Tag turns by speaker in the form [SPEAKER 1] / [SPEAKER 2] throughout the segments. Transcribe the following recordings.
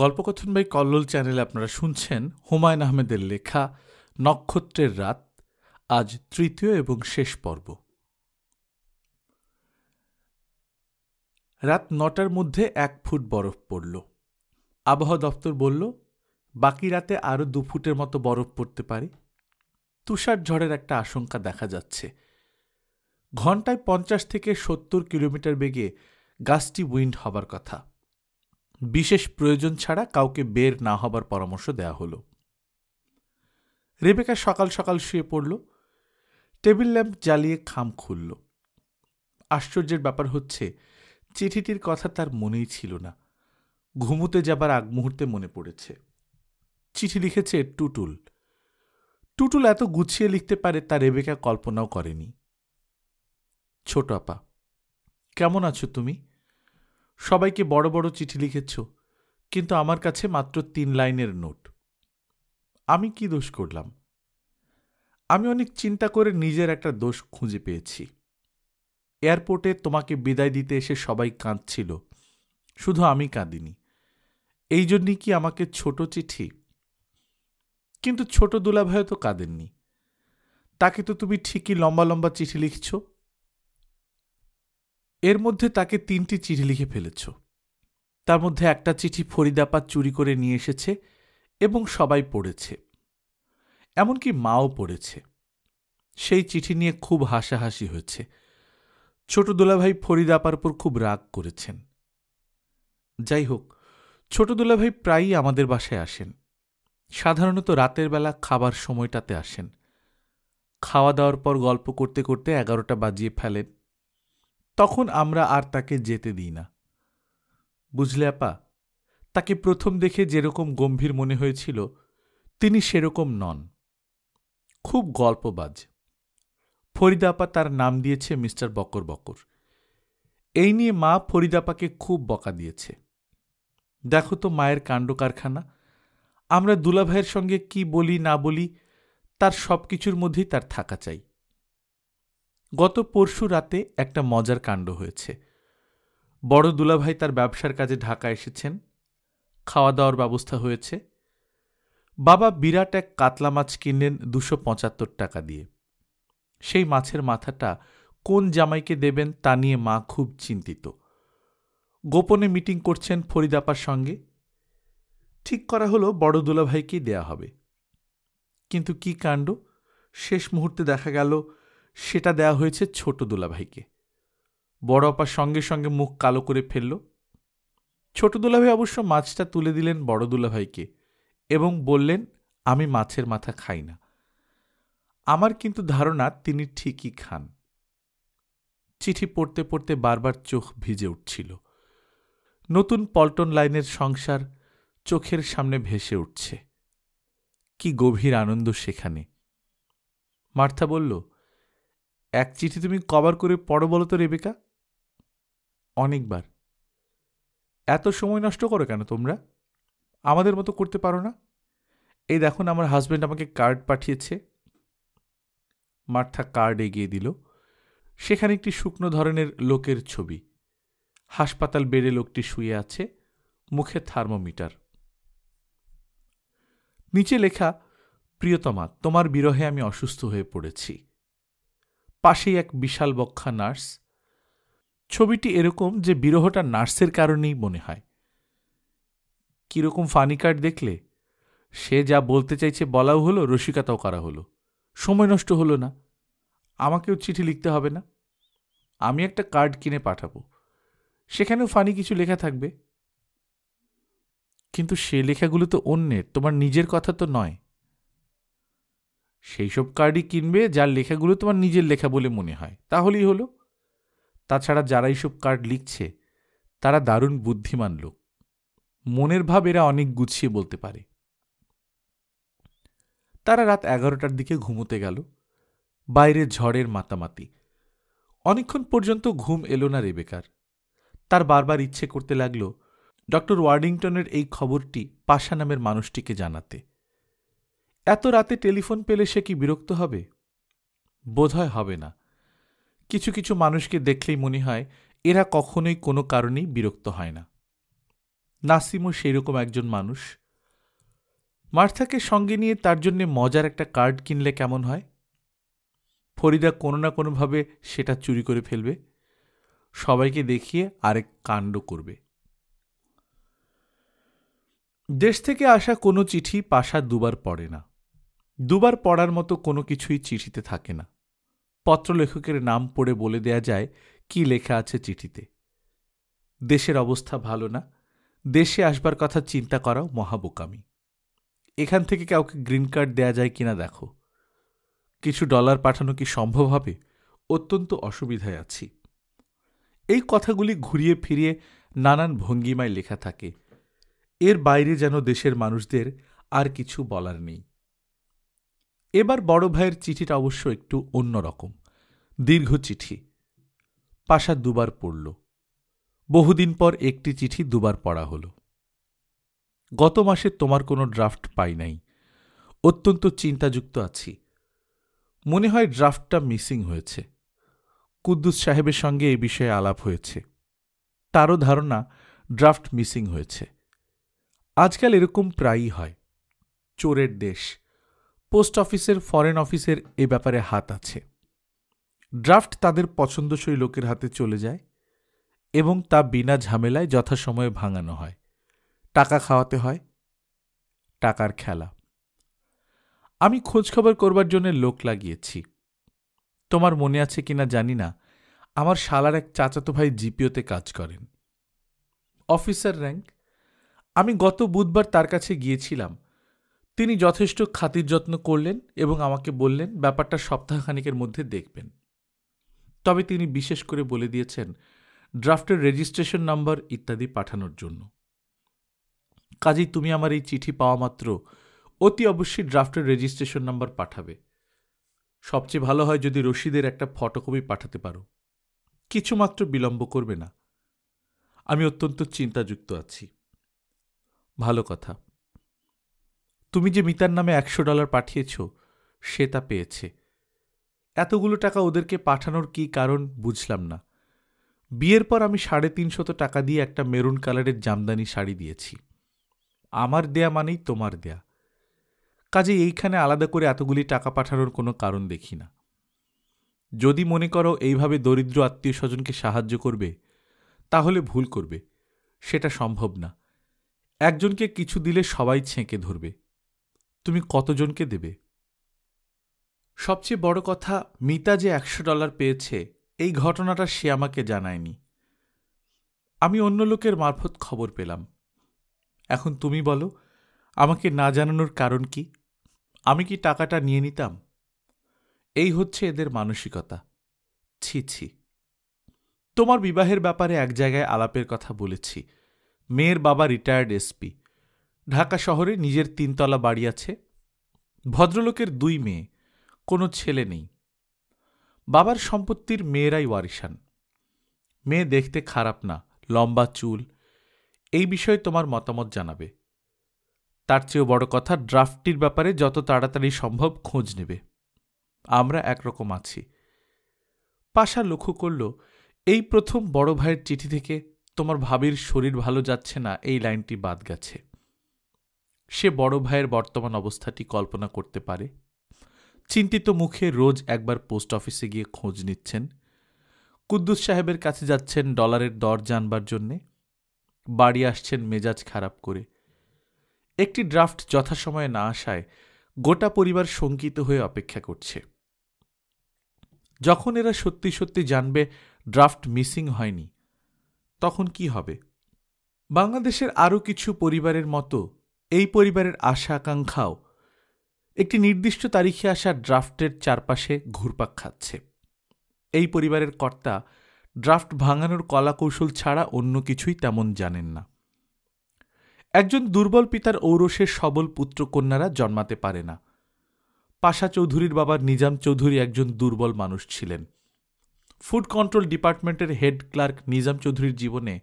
[SPEAKER 1] গল্পকথন by Kallol চ্যানেলে আপনারা শুনছেন হুমায়ুন আহমেদের লেখা নক্ষত্রের রাত আজ তৃতীয় এবং শেষ পর্ব রাত নটার মধ্যে এক ফুট বরফ পড়ল আবহাওয়া দপ্তর বলল বাকি রাতে আরও দু ফুটের মতো বরফ পড়তে পারে তুষার ঝড়ের একটা আশঙ্কা দেখা যাচ্ছে ঘন্টায় পঞ্চাশ থেকে সত্তর কিলোমিটার বেগে গাছটি উইন্ড হবার কথা বিশেষ প্রয়োজন ছাড়া কাউকে বের না হবার পরামর্শ দেয়া হলো রেবেকা সকাল সকাল শুয়ে পড়ল টেবিল ল্যাম্প জ্বালিয়ে খাম খুলল আশ্চর্যের ব্যাপার হচ্ছে চিঠিটির কথা তার মনেই ছিল না ঘুমুতে যাবার আগ মুহূর্তে মনে পড়েছে চিঠি লিখেছে টুটুল টুটুল এত গুছিয়ে লিখতে পারে তা রেবেকা কল্পনাও করেনি ছোট আপা কেমন আছো তুমি সবাইকে বড় বড় চিঠি লিখেছ কিন্তু আমার কাছে মাত্র তিন লাইনের নোট আমি কি দোষ করলাম আমি অনেক চিন্তা করে নিজের একটা দোষ খুঁজে পেয়েছি এয়ারপোর্টে তোমাকে বিদায় দিতে এসে সবাই কাঁদছিল শুধু আমি কাঁদিনি এই জন্যই কি আমাকে ছোট চিঠি কিন্তু ছোট দুলাভাইও তো কাঁদেননি তাকে তো তুমি ঠিকই লম্বা লম্বা চিঠি লিখছো এর মধ্যে তাকে তিনটি চিঠি লিখে ফেলেছ তার মধ্যে একটা চিঠি ফরিদাপাত চুরি করে নিয়ে এসেছে এবং সবাই পড়েছে এমনকি মাও পড়েছে সেই চিঠি নিয়ে খুব হাসাহাসি হয়েছে ছোট দুলাভাই ফরিদাপার উপর খুব রাগ করেছেন যাই হোক ছোট দুলাভাই প্রায়ই আমাদের বাসায় আসেন সাধারণত রাতের বেলা খাবার সময়টাতে আসেন খাওয়া দাওয়ার পর গল্প করতে করতে এগারোটা বাজিয়ে ফেলেন তখন আমরা আর তাকে যেতে দিই না বুঝলে আপা তাকে প্রথম দেখে যেরকম গম্ভীর মনে হয়েছিল তিনি সেরকম নন খুব গল্পবাজ ফরিদাপা তার নাম দিয়েছে মিস্টার বকর বকর এই নিয়ে মা ফরিদাপাকে খুব বকা দিয়েছে দেখো তো মায়ের কাণ্ড কারখানা আমরা দুলাভাইয়ের সঙ্গে কি বলি না বলি তার সব কিছুর মধ্যেই তার থাকা চাই গত পরশু রাতে একটা মজার কাণ্ড হয়েছে বড় দুলাভাই তার ব্যবসার কাজে ঢাকা এসেছেন খাওয়া দাওয়ার ব্যবস্থা হয়েছে বাবা বিরাট এক কাতলা মাছ কিনলেন দুশো পঁচাত্তর টাকা দিয়ে সেই মাছের মাথাটা কোন জামাইকে দেবেন তা নিয়ে মা খুব চিন্তিত গোপনে মিটিং করছেন ফরিদাপার সঙ্গে ঠিক করা হলো বড় দুলাভাইকেই দেয়া হবে কিন্তু কি কাণ্ড শেষ মুহূর্তে দেখা গেল সেটা দেয়া হয়েছে ছোট দুলাভাইকে বড় আপা সঙ্গে সঙ্গে মুখ কালো করে ফেলল ছোট দুলাভাই অবশ্য মাছটা তুলে দিলেন বড় দুলাভাইকে এবং বললেন আমি মাছের মাথা খাই না আমার কিন্তু ধারণা তিনি ঠিকই খান চিঠি পড়তে পড়তে বারবার চোখ ভিজে উঠছিল নতুন পল্টন লাইনের সংসার চোখের সামনে ভেসে উঠছে কি গভীর আনন্দ সেখানে মার্থা বলল এক চিঠি তুমি কবার করে পড়ো বলো তো রেবেকা অনেকবার এত সময় নষ্ট করো কেন তোমরা আমাদের মতো করতে পারো না এই দেখুন আমার হাজব্যান্ড আমাকে কার্ড পাঠিয়েছে মার্থা কার্ড এগিয়ে দিল সেখানে একটি শুকনো ধরনের লোকের ছবি হাসপাতাল বেড়ে লোকটি শুয়ে আছে মুখে থার্মোমিটার নিচে লেখা প্রিয়তমা তোমার বিরহে আমি অসুস্থ হয়ে পড়েছি পাশেই এক বিশাল বক্ষা নার্স ছবিটি এরকম যে বিরহটা নার্সের কারণেই মনে হয় কীরকম ফানি কার্ড দেখলে সে যা বলতে চাইছে বলাও হলো রসিকাতাও করা হলো সময় নষ্ট হলো না আমাকেও চিঠি লিখতে হবে না আমি একটা কার্ড কিনে পাঠাবো সেখানেও ফানি কিছু লেখা থাকবে কিন্তু সে লেখাগুলো তো অন্যের তোমার নিজের কথা তো নয় সেই সব কার্ডই কিনবে যার লেখাগুলো তোমার নিজের লেখা বলে মনে হয় তাহলেই হলো তাছাড়া যারা এইসব কার্ড লিখছে তারা দারুণ বুদ্ধিমান লোক মনের ভাব এরা অনেক গুছিয়ে বলতে পারে তারা রাত এগারোটার দিকে ঘুমোতে গেল বাইরে ঝড়ের মাতামাতি অনেকক্ষণ পর্যন্ত ঘুম এলো না রেবেকার তার বারবার ইচ্ছে করতে লাগল ডক্টর ওয়ার্ডিংটনের এই খবরটি পাশা নামের মানুষটিকে জানাতে এত রাতে টেলিফোন পেলে সে কি বিরক্ত হবে বোধহয় হবে না কিছু কিছু মানুষকে দেখলেই মনে হয় এরা কখনোই কোনো কারণেই বিরক্ত হয় না নাসিমও সেইরকম একজন মানুষ মার্থাকে সঙ্গে নিয়ে তার জন্যে মজার একটা কার্ড কিনলে কেমন হয় ফরিদা কোনো না কোনোভাবে সেটা চুরি করে ফেলবে সবাইকে দেখিয়ে আরেক কাণ্ড করবে দেশ থেকে আসা কোনো চিঠি পাশা দুবার পড়ে না দুবার পড়ার মতো কোনো কিছুই চিঠিতে থাকে না পত্রলেখকের নাম পড়ে বলে দেয়া যায় কি লেখা আছে চিঠিতে দেশের অবস্থা ভালো না দেশে আসবার কথা চিন্তা করাও মহাবোকামি এখান থেকে কাউকে গ্রিন কার্ড দেয়া যায় কিনা দেখো কিছু ডলার পাঠানো কি সম্ভব হবে অত্যন্ত অসুবিধায় আছি এই কথাগুলি ঘুরিয়ে ফিরিয়ে নানান ভঙ্গিমায় লেখা থাকে এর বাইরে যেন দেশের মানুষদের আর কিছু বলার নেই এবার বড় ভাইয়ের চিঠিটা অবশ্য একটু অন্যরকম দীর্ঘ চিঠি পাশা দুবার পড়ল বহুদিন পর একটি চিঠি দুবার পড়া হল গত মাসে তোমার কোনো ড্রাফট পাই নাই অত্যন্ত চিন্তাযুক্ত আছি মনে হয় ড্রাফটটা মিসিং হয়েছে কুদ্দুস সাহেবের সঙ্গে এ বিষয়ে আলাপ হয়েছে তারও ধারণা ড্রাফট মিসিং হয়েছে আজকাল এরকম প্রায়ই হয় চোরের দেশ পোস্ট অফিসের ফরেন অফিসের এ ব্যাপারে হাত আছে ড্রাফট তাদের পছন্দসই লোকের হাতে চলে যায় এবং তা বিনা ঝামেলায় যথাসময়ে ভাঙানো হয় টাকা খাওয়াতে হয় টাকার খেলা আমি খোঁজখবর করবার জন্য লোক লাগিয়েছি তোমার মনে আছে কিনা জানি না আমার শালার এক চাচাতো ভাই জিপিওতে কাজ করেন অফিসার র্যাঙ্ক আমি গত বুধবার তার কাছে গিয়েছিলাম তিনি যথেষ্ট খাতির যত্ন করলেন এবং আমাকে বললেন ব্যাপারটা সপ্তাহখানিকের মধ্যে দেখবেন তবে তিনি বিশেষ করে বলে দিয়েছেন ড্রাফটের রেজিস্ট্রেশন নাম্বার ইত্যাদি পাঠানোর জন্য কাজেই তুমি আমার এই চিঠি পাওয়া মাত্র অতি অবশ্যই ড্রাফটের রেজিস্ট্রেশন নাম্বার পাঠাবে সবচেয়ে ভালো হয় যদি রশিদের একটা ফটোকপি পাঠাতে পারো কিছুমাত্র বিলম্ব করবে না আমি অত্যন্ত চিন্তাযুক্ত আছি ভালো কথা তুমি যে মিতার নামে একশো ডলার পাঠিয়েছ সে তা পেয়েছে এতগুলো টাকা ওদেরকে পাঠানোর কি কারণ বুঝলাম না বিয়ের পর আমি সাড়ে তিনশত টাকা দিয়ে একটা মেরুন কালারের জামদানি শাড়ি দিয়েছি আমার দেয়া মানেই তোমার দেয়া কাজে এইখানে আলাদা করে এতগুলি টাকা পাঠানোর কোনো কারণ দেখি না যদি মনে করো এইভাবে দরিদ্র আত্মীয় স্বজনকে সাহায্য করবে তাহলে ভুল করবে সেটা সম্ভব না একজনকে কিছু দিলে সবাই ছেঁকে ধরবে তুমি কতজনকে দেবে সবচেয়ে বড় কথা মিতা যে একশো ডলার পেয়েছে এই ঘটনাটা সে আমাকে জানায়নি আমি অন্য লোকের মারফত খবর পেলাম এখন তুমি বলো আমাকে না জানানোর কারণ কি আমি কি টাকাটা নিয়ে নিতাম এই হচ্ছে এদের মানসিকতা ছি ছি তোমার বিবাহের ব্যাপারে এক জায়গায় আলাপের কথা বলেছি মেয়ের বাবা রিটায়ার্ড এসপি ঢাকা শহরে নিজের তিনতলা বাড়ি আছে ভদ্রলোকের দুই মেয়ে কোনো ছেলে নেই বাবার সম্পত্তির মেয়েরাই ওয়ারিশান মেয়ে দেখতে খারাপ না লম্বা চুল এই বিষয়ে তোমার মতামত জানাবে তার চেয়েও বড় কথা ড্রাফটির ব্যাপারে যত তাড়াতাড়ি সম্ভব খোঁজ নেবে আমরা একরকম আছি পাশা লক্ষ্য করল এই প্রথম বড় ভাইয়ের চিঠি থেকে তোমার ভাবির শরীর ভালো যাচ্ছে না এই লাইনটি বাদ গেছে সে বড় ভাইয়ের বর্তমান অবস্থাটি কল্পনা করতে পারে চিন্তিত মুখে রোজ একবার পোস্ট অফিসে গিয়ে খোঁজ নিচ্ছেন কুদ্দুস সাহেবের কাছে যাচ্ছেন ডলারের দর জানবার জন্যে বাড়ি আসছেন মেজাজ খারাপ করে একটি ড্রাফট যথাসময়ে না আসায় গোটা পরিবার শঙ্কিত হয়ে অপেক্ষা করছে যখন এরা সত্যি সত্যি জানবে ড্রাফট মিসিং হয়নি তখন কি হবে বাংলাদেশের আরও কিছু পরিবারের মতো এই পরিবারের আশা আকাঙ্ক্ষাও একটি নির্দিষ্ট তারিখে আসা ড্রাফটের চারপাশে ঘুরপাক খাচ্ছে এই পরিবারের কর্তা ড্রাফট ভাঙানোর কলাকৌশল ছাড়া অন্য কিছুই তেমন জানেন না একজন দুর্বল পিতার ঔরসের সবল পুত্রকন্যারা জন্মাতে পারে না পাশা চৌধুরীর বাবা নিজাম চৌধুরী একজন দুর্বল মানুষ ছিলেন ফুড কন্ট্রোল ডিপার্টমেন্টের হেড ক্লার্ক নিজাম চৌধুরীর জীবনে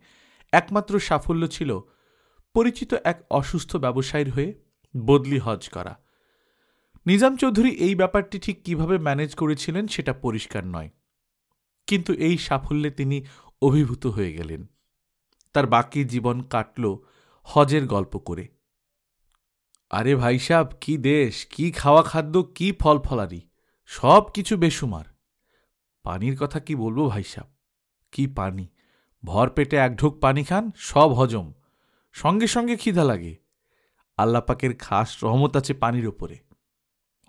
[SPEAKER 1] একমাত্র সাফল্য ছিল পরিচিত এক অসুস্থ ব্যবসায়ীর হয়ে বদলি হজ করা নিজাম চৌধুরী এই ব্যাপারটি ঠিক কিভাবে ম্যানেজ করেছিলেন সেটা পরিষ্কার নয় কিন্তু এই সাফল্যে তিনি অভিভূত হয়ে গেলেন তার বাকি জীবন কাটল হজের গল্প করে আরে ভাই সাহ কি দেশ কি খাওয়া খাদ্য কি ফল ফলারি সব কিছু বেসুমার পানির কথা কি বলবো ভাই সাহ কি পানি ভর পেটে এক ঢোক পানি খান সব হজম সঙ্গে সঙ্গে খিদা লাগে আল্লাপাকের খাস রহমত আছে পানির ওপরে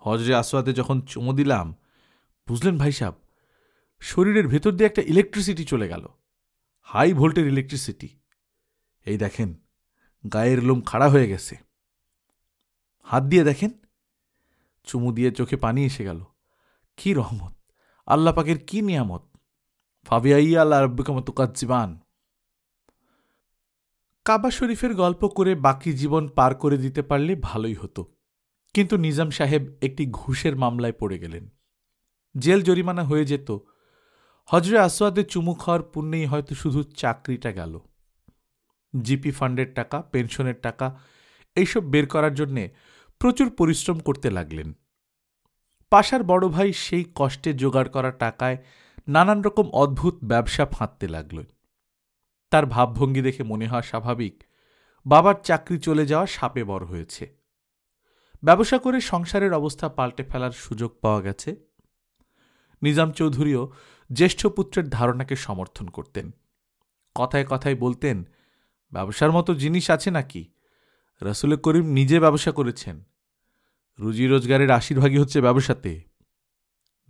[SPEAKER 1] হজরে আসোয়াতে যখন চুমো দিলাম বুঝলেন ভাই সাহেব শরীরের ভেতর দিয়ে একটা ইলেকট্রিসিটি চলে গেল হাই ভোল্টের ইলেকট্রিসিটি এই দেখেন গায়ের লোম খাড়া হয়ে গেছে হাত দিয়ে দেখেন চুমু দিয়ে চোখে পানি এসে গেল কি রহমত আল্লাপাকের কি নিয়ামত ফাভিয়াইয়া আল্লাহ রব্বিকমতুকাত জীবান কাবা শরীফের গল্প করে বাকি জীবন পার করে দিতে পারলে ভালোই হতো কিন্তু নিজাম সাহেব একটি ঘুষের মামলায় পড়ে গেলেন জেল জরিমানা হয়ে যেত হজরে আসওয়াদে চুমু খাওয়ার পুণ্যেই হয়তো শুধু চাকরিটা গেল জিপি ফান্ডের টাকা পেনশনের টাকা এইসব বের করার জন্যে প্রচুর পরিশ্রম করতে লাগলেন পাশার বড় ভাই সেই কষ্টে জোগাড় করা টাকায় নানান রকম অদ্ভুত ব্যবসা ফাঁদতে লাগলেন তার ভাবভঙ্গি দেখে মনে হওয়া স্বাভাবিক বাবার চাকরি চলে যাওয়া সাপে বড় হয়েছে ব্যবসা করে সংসারের অবস্থা পাল্টে ফেলার সুযোগ পাওয়া গেছে নিজাম চৌধুরীও জ্যেষ্ঠ পুত্রের ধারণাকে সমর্থন করতেন কথায় কথায় বলতেন ব্যবসার মতো জিনিস আছে নাকি রসুল করিম নিজে ব্যবসা করেছেন রুজি রোজগারের আশীর্ভাগই হচ্ছে ব্যবসাতে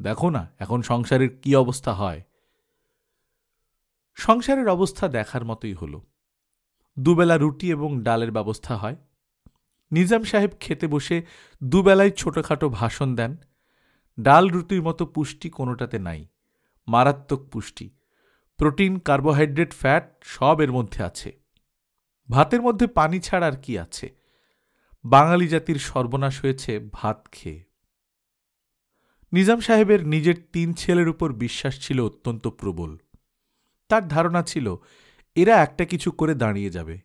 [SPEAKER 1] দেখো না এখন সংসারের কি অবস্থা হয় সংসারের অবস্থা দেখার মতোই হল দুবেলা রুটি এবং ডালের ব্যবস্থা হয় নিজাম সাহেব খেতে বসে দুবেলায় ছোটোখাটো ভাষণ দেন ডাল রুটির মতো পুষ্টি কোনোটাতে নাই মারাত্মক পুষ্টি প্রোটিন কার্বোহাইড্রেট ফ্যাট সব এর মধ্যে আছে ভাতের মধ্যে পানি ছাড়া আর কি আছে বাঙালি জাতির সর্বনাশ হয়েছে ভাত খেয়ে নিজাম সাহেবের নিজের তিন ছেলের উপর বিশ্বাস ছিল অত্যন্ত প্রবল তার ধারণা ছিল এরা একটা কিছু করে দাঁড়িয়ে যাবে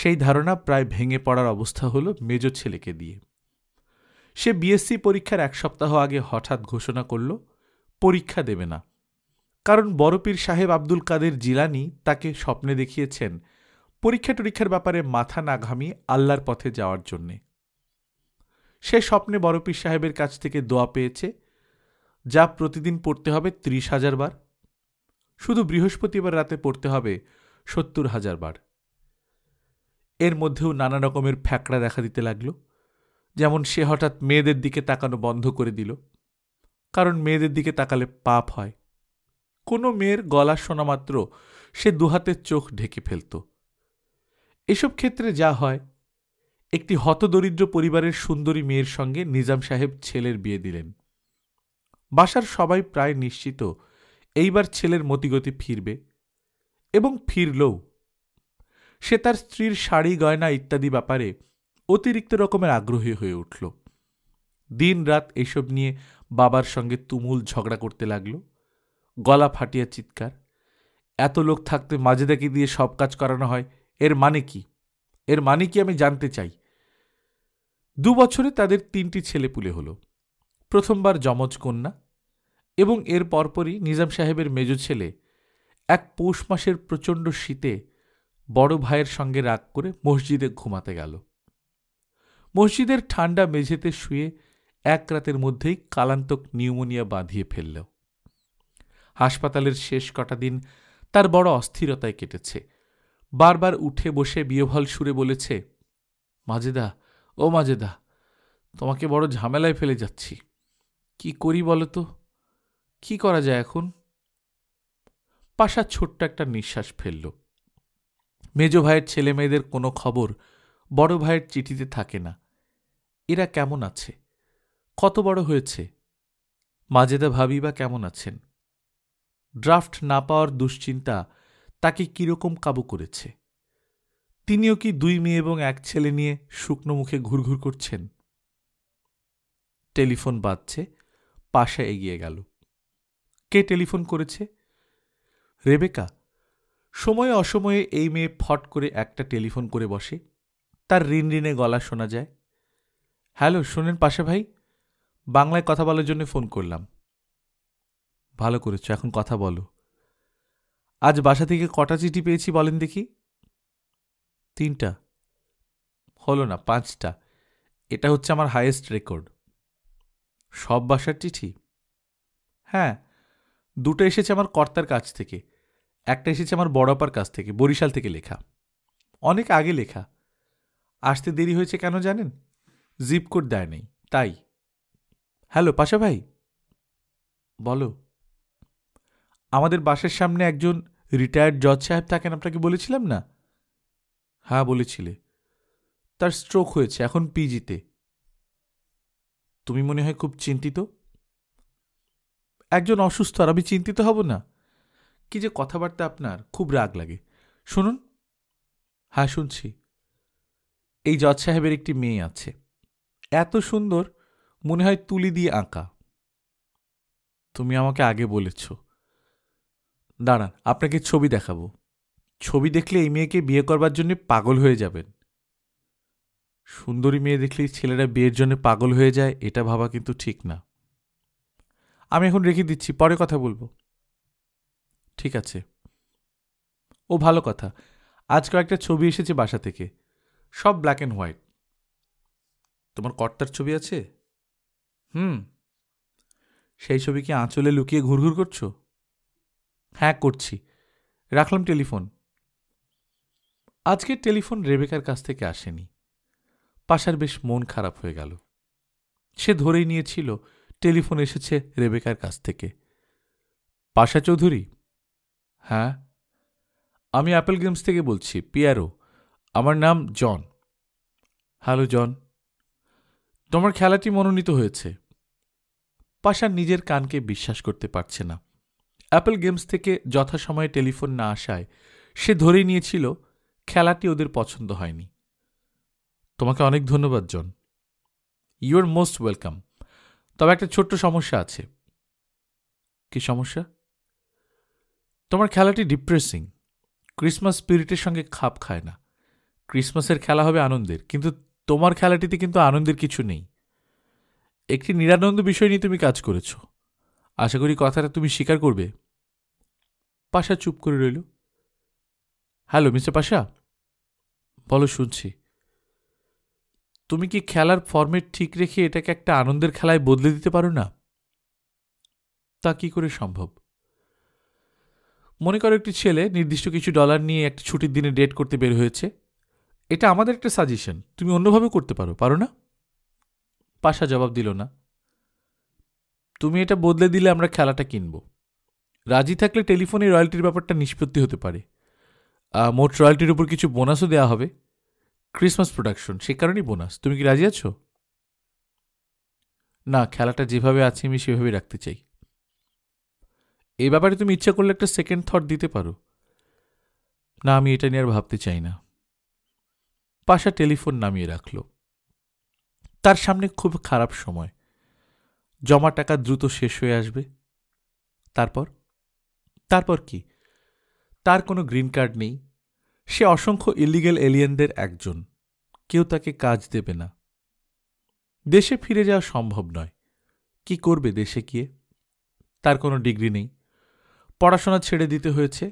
[SPEAKER 1] সেই ধারণা প্রায় ভেঙে পড়ার অবস্থা হলো মেজ ছেলেকে দিয়ে সে বিএসসি পরীক্ষার এক সপ্তাহ আগে হঠাৎ ঘোষণা করল পরীক্ষা দেবে না কারণ বড়পীর সাহেব আব্দুল কাদের জিলানি তাকে স্বপ্নে দেখিয়েছেন পরীক্ষা টরীক্ষার ব্যাপারে মাথা না ঘামিয়ে আল্লাহর পথে যাওয়ার জন্যে সে স্বপ্নে বড়পীর সাহেবের কাছ থেকে দোয়া পেয়েছে যা প্রতিদিন পড়তে হবে ত্রিশ হাজার বার শুধু বৃহস্পতিবার রাতে পড়তে হবে সত্তর হাজার বার এর মধ্যেও নানা রকমের ফ্যাকড়া দেখা দিতে লাগল যেমন সে হঠাৎ মেয়েদের দিকে তাকানো বন্ধ করে দিল কারণ মেয়েদের দিকে তাকালে পাপ হয় কোনো মেয়ের গলা শোনা মাত্র সে দুহাতের চোখ ঢেকে ফেলত এসব ক্ষেত্রে যা হয় একটি হতদরিদ্র পরিবারের সুন্দরী মেয়ের সঙ্গে নিজাম সাহেব ছেলের বিয়ে দিলেন বাসার সবাই প্রায় নিশ্চিত এইবার ছেলের মতিগতি ফিরবে এবং ফিরলেও সে তার স্ত্রীর শাড়ি গয়না ইত্যাদি ব্যাপারে অতিরিক্ত রকমের আগ্রহী হয়ে উঠল দিন রাত এসব নিয়ে বাবার সঙ্গে তুমুল ঝগড়া করতে লাগল গলা ফাটিয়া চিৎকার এত লোক থাকতে মাজেদাকে দিয়ে সব কাজ করানো হয় এর মানে কি এর মানে কি আমি জানতে চাই দু বছরে তাদের তিনটি ছেলে পুলে হলো প্রথমবার যমজ কন্যা এবং এর পরপরই নিজাম সাহেবের মেজ ছেলে এক পৌষ মাসের প্রচণ্ড শীতে বড় ভাইয়ের সঙ্গে রাগ করে মসজিদে ঘুমাতে গেল মসজিদের ঠান্ডা মেঝেতে শুয়ে এক রাতের মধ্যেই কালান্তক নিউমোনিয়া বাঁধিয়ে ফেলল হাসপাতালের শেষ কটা দিন তার বড় অস্থিরতায় কেটেছে বারবার উঠে বসে বিয়েভল সুরে বলেছে মাজেদা ও মাজেদা তোমাকে বড় ঝামেলায় ফেলে যাচ্ছি কি করি বলো তো কি করা যায় এখন পাশা ছোট্ট একটা নিঃশ্বাস ফেলল মেজ ভাইয়ের ছেলে মেয়েদের কোনো খবর বড় ভাইয়ের চিঠিতে থাকে না এরা কেমন আছে কত বড় হয়েছে মাজেদা ভাবি বা কেমন আছেন ড্রাফট না পাওয়ার দুশ্চিন্তা তাকে কীরকম কাবু করেছে তিনিও কি দুই মেয়ে এবং এক ছেলে নিয়ে শুকনো মুখে ঘুরঘুর করছেন টেলিফোন বাজছে পাশা এগিয়ে গেল কে টেলিফোন করেছে রেবেকা সময়ে অসময়ে এই মেয়ে ফট করে একটা টেলিফোন করে বসে তার ঋণ ঋণে গলা শোনা যায় হ্যালো শোনেন পাশে ভাই বাংলায় কথা বলার জন্য ফোন করলাম ভালো করেছো এখন কথা বলো আজ বাসা থেকে কটা চিঠি পেয়েছি বলেন দেখি তিনটা হলো না পাঁচটা এটা হচ্ছে আমার হায়েস্ট রেকর্ড সব বাসার চিঠি হ্যাঁ দুটো এসেছে আমার কর্তার কাছ থেকে একটা এসেছে আমার বড়পার কাছ থেকে বরিশাল থেকে লেখা অনেক আগে লেখা আসতে দেরি হয়েছে কেন জানেন জিপ কোড দেয় নেই তাই হ্যালো পাশা ভাই বলো আমাদের বাসের সামনে একজন রিটায়ার্ড জজ সাহেব থাকেন আপনাকে বলেছিলাম না হ্যাঁ বলেছিলে তার স্ট্রোক হয়েছে এখন পিজিতে তুমি মনে হয় খুব চিন্তিত একজন অসুস্থ আর আমি চিন্তিত হব না কি যে কথাবার্তা আপনার খুব রাগ লাগে শুনুন হ্যাঁ শুনছি এই জজ সাহেবের একটি মেয়ে আছে এত সুন্দর মনে হয় তুলি দিয়ে আঁকা তুমি আমাকে আগে বলেছ দাঁড়ান আপনাকে ছবি দেখাবো ছবি দেখলে এই মেয়েকে বিয়ে করবার জন্য পাগল হয়ে যাবেন সুন্দরী মেয়ে দেখলেই ছেলেরা বিয়ের জন্য পাগল হয়ে যায় এটা ভাবা কিন্তু ঠিক না আমি এখন রেখে দিচ্ছি পরে কথা বলবো ঠিক আছে ও ভালো কথা আজ কয়েকটা ছবি এসেছে বাসা থেকে সব ব্ল্যাক অ্যান্ড হোয়াইট তোমার কর্তার ছবি আছে হুম সেই ছবি কি আঁচলে লুকিয়ে ঘুরঘুর করছো হ্যাঁ করছি রাখলাম টেলিফোন আজকের টেলিফোন রেবেকার কাছ থেকে আসেনি পাশার বেশ মন খারাপ হয়ে গেল সে ধরেই নিয়েছিল টেলিফোন এসেছে রেবেকার কাছ থেকে পাশা চৌধুরী হ্যাঁ আমি অ্যাপেল গেমস থেকে বলছি পিয়ারো আমার নাম জন হ্যালো জন তোমার খেলাটি মনোনীত হয়েছে পাশা নিজের কানকে বিশ্বাস করতে পারছে না অ্যাপেল গেমস থেকে যথাসময়ে টেলিফোন না আসায় সে ধরে নিয়েছিল খেলাটি ওদের পছন্দ হয়নি তোমাকে অনেক ধন্যবাদ John you are most welcome তবে একটা ছোট্ট সমস্যা আছে কি সমস্যা তোমার খেলাটি ডিপ্রেসিং ক্রিসমাস স্পিরিটের সঙ্গে খাপ খায় না ক্রিসমাসের খেলা হবে আনন্দের কিন্তু তোমার খেলাটিতে কিন্তু আনন্দের কিছু নেই একটি নিরানন্দ বিষয় নিয়ে তুমি কাজ করেছ আশা করি কথাটা তুমি স্বীকার করবে পাশা চুপ করে রইল হ্যালো মিস্টার পাশা বলো শুনছি তুমি কি খেলার ফর্মেট ঠিক রেখে এটাকে একটা আনন্দের খেলায় বদলে দিতে পারো না তা কি করে সম্ভব মনে করো একটি ছেলে নির্দিষ্ট কিছু ডলার নিয়ে একটা ছুটির দিনে ডেট করতে বের হয়েছে এটা আমাদের একটা সাজেশন তুমি অন্যভাবে করতে পারো পারো না পাশা জবাব দিল না তুমি এটা বদলে দিলে আমরা খেলাটা কিনব রাজি থাকলে টেলিফোনে রয়্যালটির ব্যাপারটা নিষ্পত্তি হতে পারে মোট রয়্যালটির উপর কিছু বোনাসও দেওয়া হবে ক্রিসমাস প্রোডাকশন সে কারণেই বোনাস তুমি কি রাজি আছো না খেলাটা যেভাবে আছে আমি সেভাবে রাখতে চাই এ ব্যাপারে তুমি ইচ্ছা করলে একটা সেকেন্ড থট দিতে পারো না আমি এটা নিয়ে আর ভাবতে চাই না পাশা টেলিফোন নামিয়ে রাখল তার সামনে খুব খারাপ সময় জমা টাকা দ্রুত শেষ হয়ে আসবে তারপর তারপর কি তার কোনো গ্রিন কার্ড নেই সে অসংখ্য ইলিগেল এলিয়েনদের একজন কেউ তাকে কাজ দেবে না দেশে ফিরে যাওয়া সম্ভব নয় কি করবে দেশে গিয়ে তার কোনো ডিগ্রি নেই পড়াশোনা ছেড়ে দিতে হয়েছে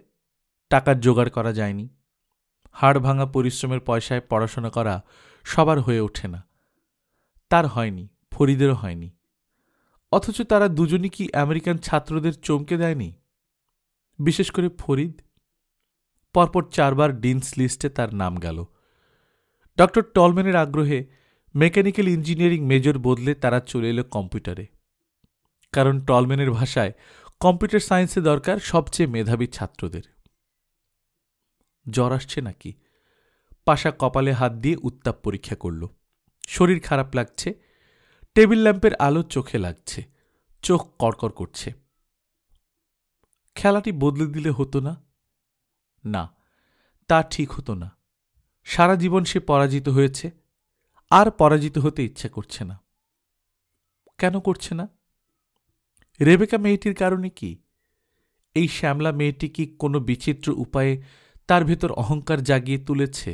[SPEAKER 1] টাকার জোগাড় করা যায়নি হাড় ভাঙা পরিশ্রমের পয়সায় পড়াশোনা করা সবার হয়ে ওঠে না তার হয়নি ফরিদেরও হয়নি অথচ তারা দুজনই কি আমেরিকান ছাত্রদের চমকে দেয়নি বিশেষ করে ফরিদ পরপর চারবার ডিনস লিস্টে তার নাম গেল ডক্টর টলম্যানের আগ্রহে মেকানিক্যাল ইঞ্জিনিয়ারিং মেজর বদলে তারা চলে এলো কম্পিউটারে কারণ টলম্যানের ভাষায় কম্পিউটার সায়েন্সে দরকার সবচেয়ে মেধাবী ছাত্রদের জ্বর আসছে নাকি পাশা কপালে হাত দিয়ে উত্তাপ পরীক্ষা করল শরীর খারাপ লাগছে টেবিল ল্যাম্পের আলো চোখে লাগছে চোখ কড়কড় করছে খেলাটি বদলে দিলে হতো না না তা ঠিক হতো না সারা জীবন সে পরাজিত হয়েছে আর পরাজিত হতে ইচ্ছা করছে না কেন করছে না রেবেকা মেয়েটির কারণে কি এই শ্যামলা মেয়েটি কি কোনো বিচিত্র উপায়ে তার ভেতর অহংকার জাগিয়ে তুলেছে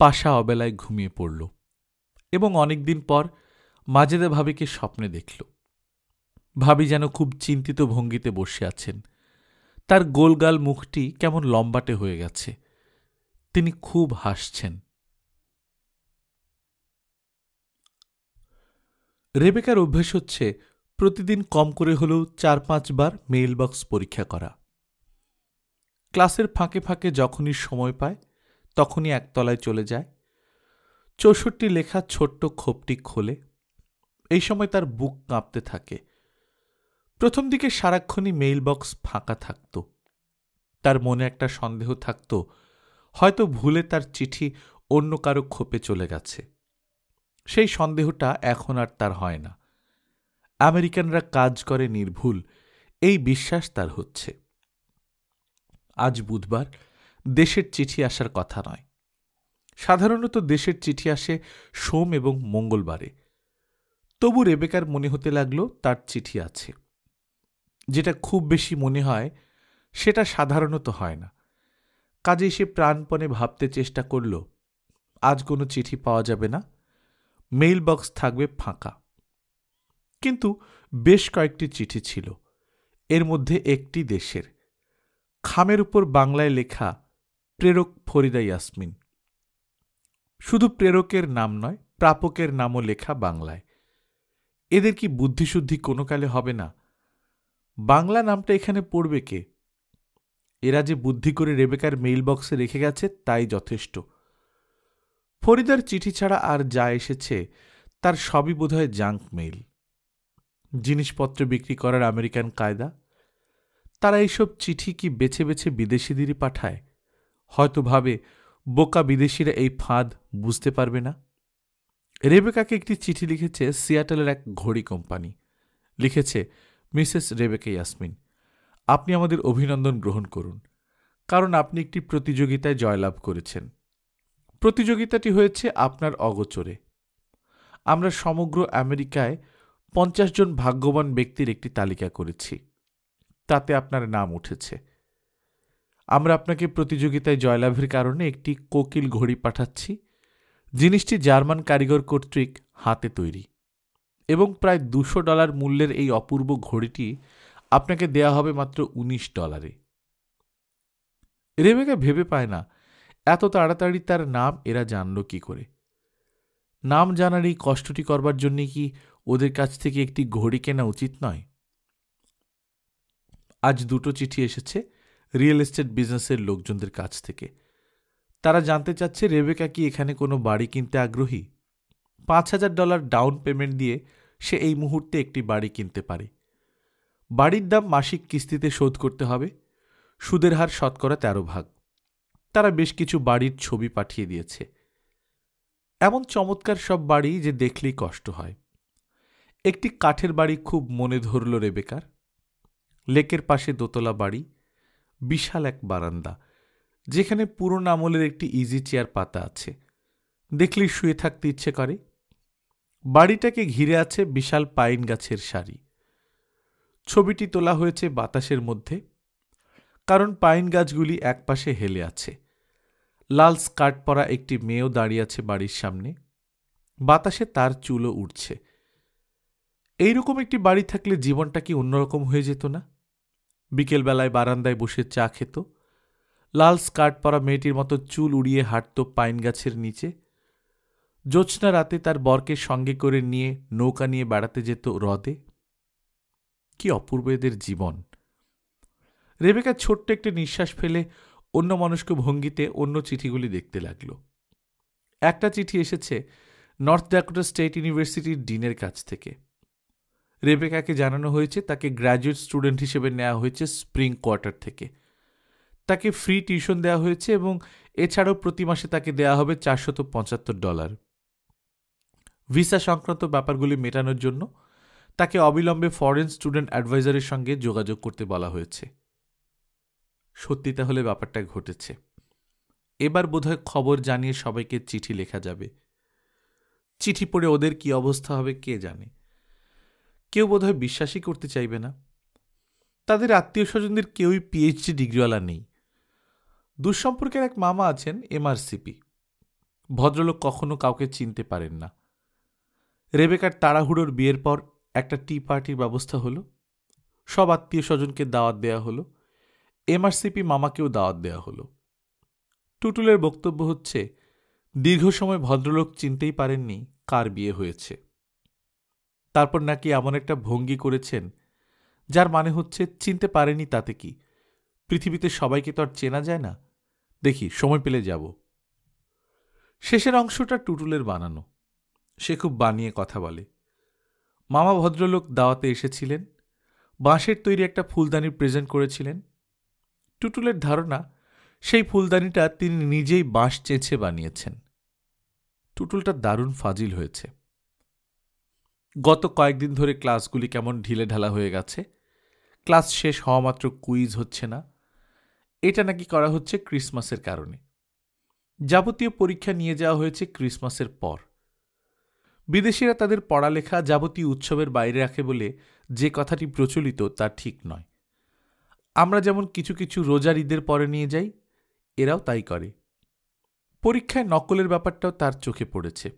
[SPEAKER 1] পাশা অবেলায় ঘুমিয়ে পড়ল এবং অনেকদিন পর মাজেদা ভাবিকে স্বপ্নে দেখল ভাবি যেন খুব চিন্তিত ভঙ্গিতে বসে আছেন তার গোলগাল মুখটি কেমন লম্বাটে হয়ে গেছে তিনি খুব হাসছেন রেবেকার অভ্যেস হচ্ছে প্রতিদিন কম করে হলেও চার পাঁচবার মেইলবক্স পরীক্ষা করা ক্লাসের ফাঁকে ফাঁকে যখনই সময় পায় তখনই একতলায় চলে যায় চৌষট্টি লেখা ছোট্ট খোপটি খোলে এই সময় তার বুক কাঁপতে থাকে প্রথম দিকে সারাক্ষণই মেইলবক্স ফাঁকা থাকত তার মনে একটা সন্দেহ থাকত হয়তো ভুলে তার চিঠি অন্য কারো খোপে চলে গেছে সেই সন্দেহটা এখন আর তার হয় না আমেরিকানরা কাজ করে নির্ভুল এই বিশ্বাস তার হচ্ছে আজ বুধবার দেশের চিঠি আসার কথা নয় সাধারণত দেশের চিঠি আসে সোম এবং মঙ্গলবারে তবু রেবেকার মনে হতে লাগল তার চিঠি আছে যেটা খুব বেশি মনে হয় সেটা সাধারণত হয় না কাজে সে প্রাণপণে ভাবতে চেষ্টা করল আজ কোনো চিঠি পাওয়া যাবে না মেইল বক্স থাকবে ফাঁকা কিন্তু বেশ কয়েকটি চিঠি ছিল এর মধ্যে একটি দেশের খামের উপর বাংলায় লেখা প্রেরক ফরিদা ইয়াসমিন শুধু প্রেরকের নাম নয় প্রাপকের নামও লেখা বাংলায় এদের কি বুদ্ধিশুদ্ধি কোনো কালে হবে না বাংলা নামটা এখানে পড়বে কে এরা যে বুদ্ধি করে রেবেকার মেইল বক্সে রেখে গেছে তাই যথেষ্ট ফরিদার চিঠি ছাড়া আর যা এসেছে তার সবই বোধহয় জাঙ্ক মেইল জিনিসপত্র বিক্রি করার আমেরিকান কায়দা তারা এইসব চিঠি কি বেছে বেছে বিদেশিদেরই পাঠায় হয়তো ভাবে বোকা বিদেশিরা এই ফাঁদ বুঝতে পারবে না রেবেকাকে একটি চিঠি লিখেছে সিয়াটলের এক ঘড়ি কোম্পানি লিখেছে মিসেস রেবেকে ইয়াসমিন আপনি আমাদের অভিনন্দন গ্রহণ করুন কারণ আপনি একটি প্রতিযোগিতায় জয়লাভ করেছেন প্রতিযোগিতাটি হয়েছে আপনার অগোচরে আমরা সমগ্র আমেরিকায় পঞ্চাশ জন ভাগ্যবান ব্যক্তির একটি তালিকা করেছি তাতে আপনার নাম উঠেছে আমরা আপনাকে প্রতিযোগিতায় জয়লাভের কারণে একটি কোকিল ঘড়ি পাঠাচ্ছি জিনিসটি জার্মান কারিগর কর্তৃক হাতে তৈরি এবং প্রায় দুশো ডলার মূল্যের এই অপূর্ব ঘড়িটি আপনাকে দেয়া হবে মাত্র উনিশ ডলারে রেবেকা ভেবে পায় না এত তাড়াতাড়ি তার নাম এরা জানল কি করে নাম জানার এই কষ্টটি করবার জন্যে কি ওদের কাছ থেকে একটি ঘড়ি কেনা উচিত নয় আজ দুটো চিঠি এসেছে রিয়েল এস্টেট বিজনেসের লোকজনদের কাছ থেকে তারা জানতে চাচ্ছে রেবেকা কি এখানে কোনো বাড়ি কিনতে আগ্রহী পাঁচ হাজার ডলার ডাউন পেমেন্ট দিয়ে সে এই মুহূর্তে একটি বাড়ি কিনতে পারে বাড়ির দাম মাসিক কিস্তিতে শোধ করতে হবে সুদের হার শতকরা তেরো ভাগ তারা বেশ কিছু বাড়ির ছবি পাঠিয়ে দিয়েছে এমন চমৎকার সব বাড়ি যে দেখলেই কষ্ট হয় একটি কাঠের বাড়ি খুব মনে ধরল রেবেকার লেকের পাশে দোতলা বাড়ি বিশাল এক বারান্দা যেখানে পুরনো আমলের একটি ইজি চেয়ার পাতা আছে দেখলেই শুয়ে থাকতে ইচ্ছে করে বাড়িটাকে ঘিরে আছে বিশাল পাইন গাছের সারি ছবিটি তোলা হয়েছে বাতাসের মধ্যে কারণ পাইন গাছগুলি একপাশে হেলে আছে লাল স্কার্ট পরা একটি মেয়েও দাঁড়িয়ে আছে বাড়ির সামনে বাতাসে তার চুলও উঠছে এইরকম একটি বাড়ি থাকলে জীবনটা কি অন্যরকম হয়ে যেত না বিকেলবেলায় বারান্দায় বসে চা খেত লাল স্কার্ট পরা মেয়েটির মতো চুল উড়িয়ে হাঁটত পাইন গাছের নিচে জ্যোৎস্না রাতে তার বরকে সঙ্গে করে নিয়ে নৌকা নিয়ে বেড়াতে যেত হ্রদে কি অপূর্ব এদের জীবন রেবেকা ছোট্ট একটি নিঃশ্বাস ফেলে অন্য মানুষকে ভঙ্গিতে অন্য চিঠিগুলি দেখতে লাগল একটা চিঠি এসেছে নর্থ ড্যাকোটা স্টেট ইউনিভার্সিটির ডিনের কাছ থেকে রেবেকাকে জানানো হয়েছে তাকে গ্র্যাজুয়েট স্টুডেন্ট হিসেবে নেওয়া হয়েছে স্প্রিং কোয়ার্টার থেকে তাকে ফ্রি টিউশন দেওয়া হয়েছে এবং এছাড়াও প্রতি মাসে তাকে দেওয়া হবে চারশত পঁচাত্তর ডলার ভিসা সংক্রান্ত ব্যাপারগুলি মেটানোর জন্য তাকে অবিলম্বে ফরেন স্টুডেন্ট অ্যাডভাইজারের সঙ্গে যোগাযোগ করতে বলা হয়েছে সত্যি তাহলে ব্যাপারটা ঘটেছে এবার বোধহয় খবর জানিয়ে সবাইকে চিঠি লেখা যাবে চিঠি পড়ে ওদের কি অবস্থা হবে কে জানে কেউ বোধহয় বিশ্বাসই করতে চাইবে না তাদের আত্মীয় স্বজনদের কেউই পিএইচডি ডিগ্রিওয়ালা নেই দুঃসম্পর্কের এক মামা আছেন এমআরসিপি ভদ্রলোক কখনো কাউকে চিনতে পারেন না রেবেকার তাড়াহুড়োর বিয়ের পর একটা টি পার্টির ব্যবস্থা হলো সব আত্মীয় স্বজনকে দাওয়াত দেয়া হলো এমআরসিপি মামাকেও দাওয়াত দেয়া হলো টুটুলের বক্তব্য হচ্ছে দীর্ঘ সময় ভদ্রলোক চিনতেই পারেননি কার বিয়ে হয়েছে তারপর নাকি এমন একটা ভঙ্গি করেছেন যার মানে হচ্ছে চিনতে পারেনি তাতে কি পৃথিবীতে সবাইকে তো আর চেনা যায় না দেখি সময় পেলে যাব শেষের অংশটা টুটুলের বানানো সে খুব বানিয়ে কথা বলে মামা ভদ্রলোক দাওয়াতে এসেছিলেন বাঁশের তৈরি একটা ফুলদানি প্রেজেন্ট করেছিলেন টুটুলের ধারণা সেই ফুলদানিটা তিনি নিজেই বাঁশ চেঁচে বানিয়েছেন টুটুলটা দারুণ ফাজিল হয়েছে গত কয়েকদিন ধরে ক্লাসগুলি কেমন ঢিলে ঢালা হয়ে গেছে ক্লাস শেষ হওয়া মাত্র কুইজ হচ্ছে না এটা নাকি করা হচ্ছে ক্রিসমাসের কারণে যাবতীয় পরীক্ষা নিয়ে যাওয়া হয়েছে ক্রিসমাসের পর বিদেশিরা তাদের পড়ালেখা যাবতীয় উৎসবের বাইরে রাখে বলে যে কথাটি প্রচলিত তা ঠিক নয় আমরা যেমন কিছু কিছু রোজার ঈদের পরে নিয়ে যাই এরাও তাই করে পরীক্ষায় নকলের ব্যাপারটাও তার চোখে পড়েছে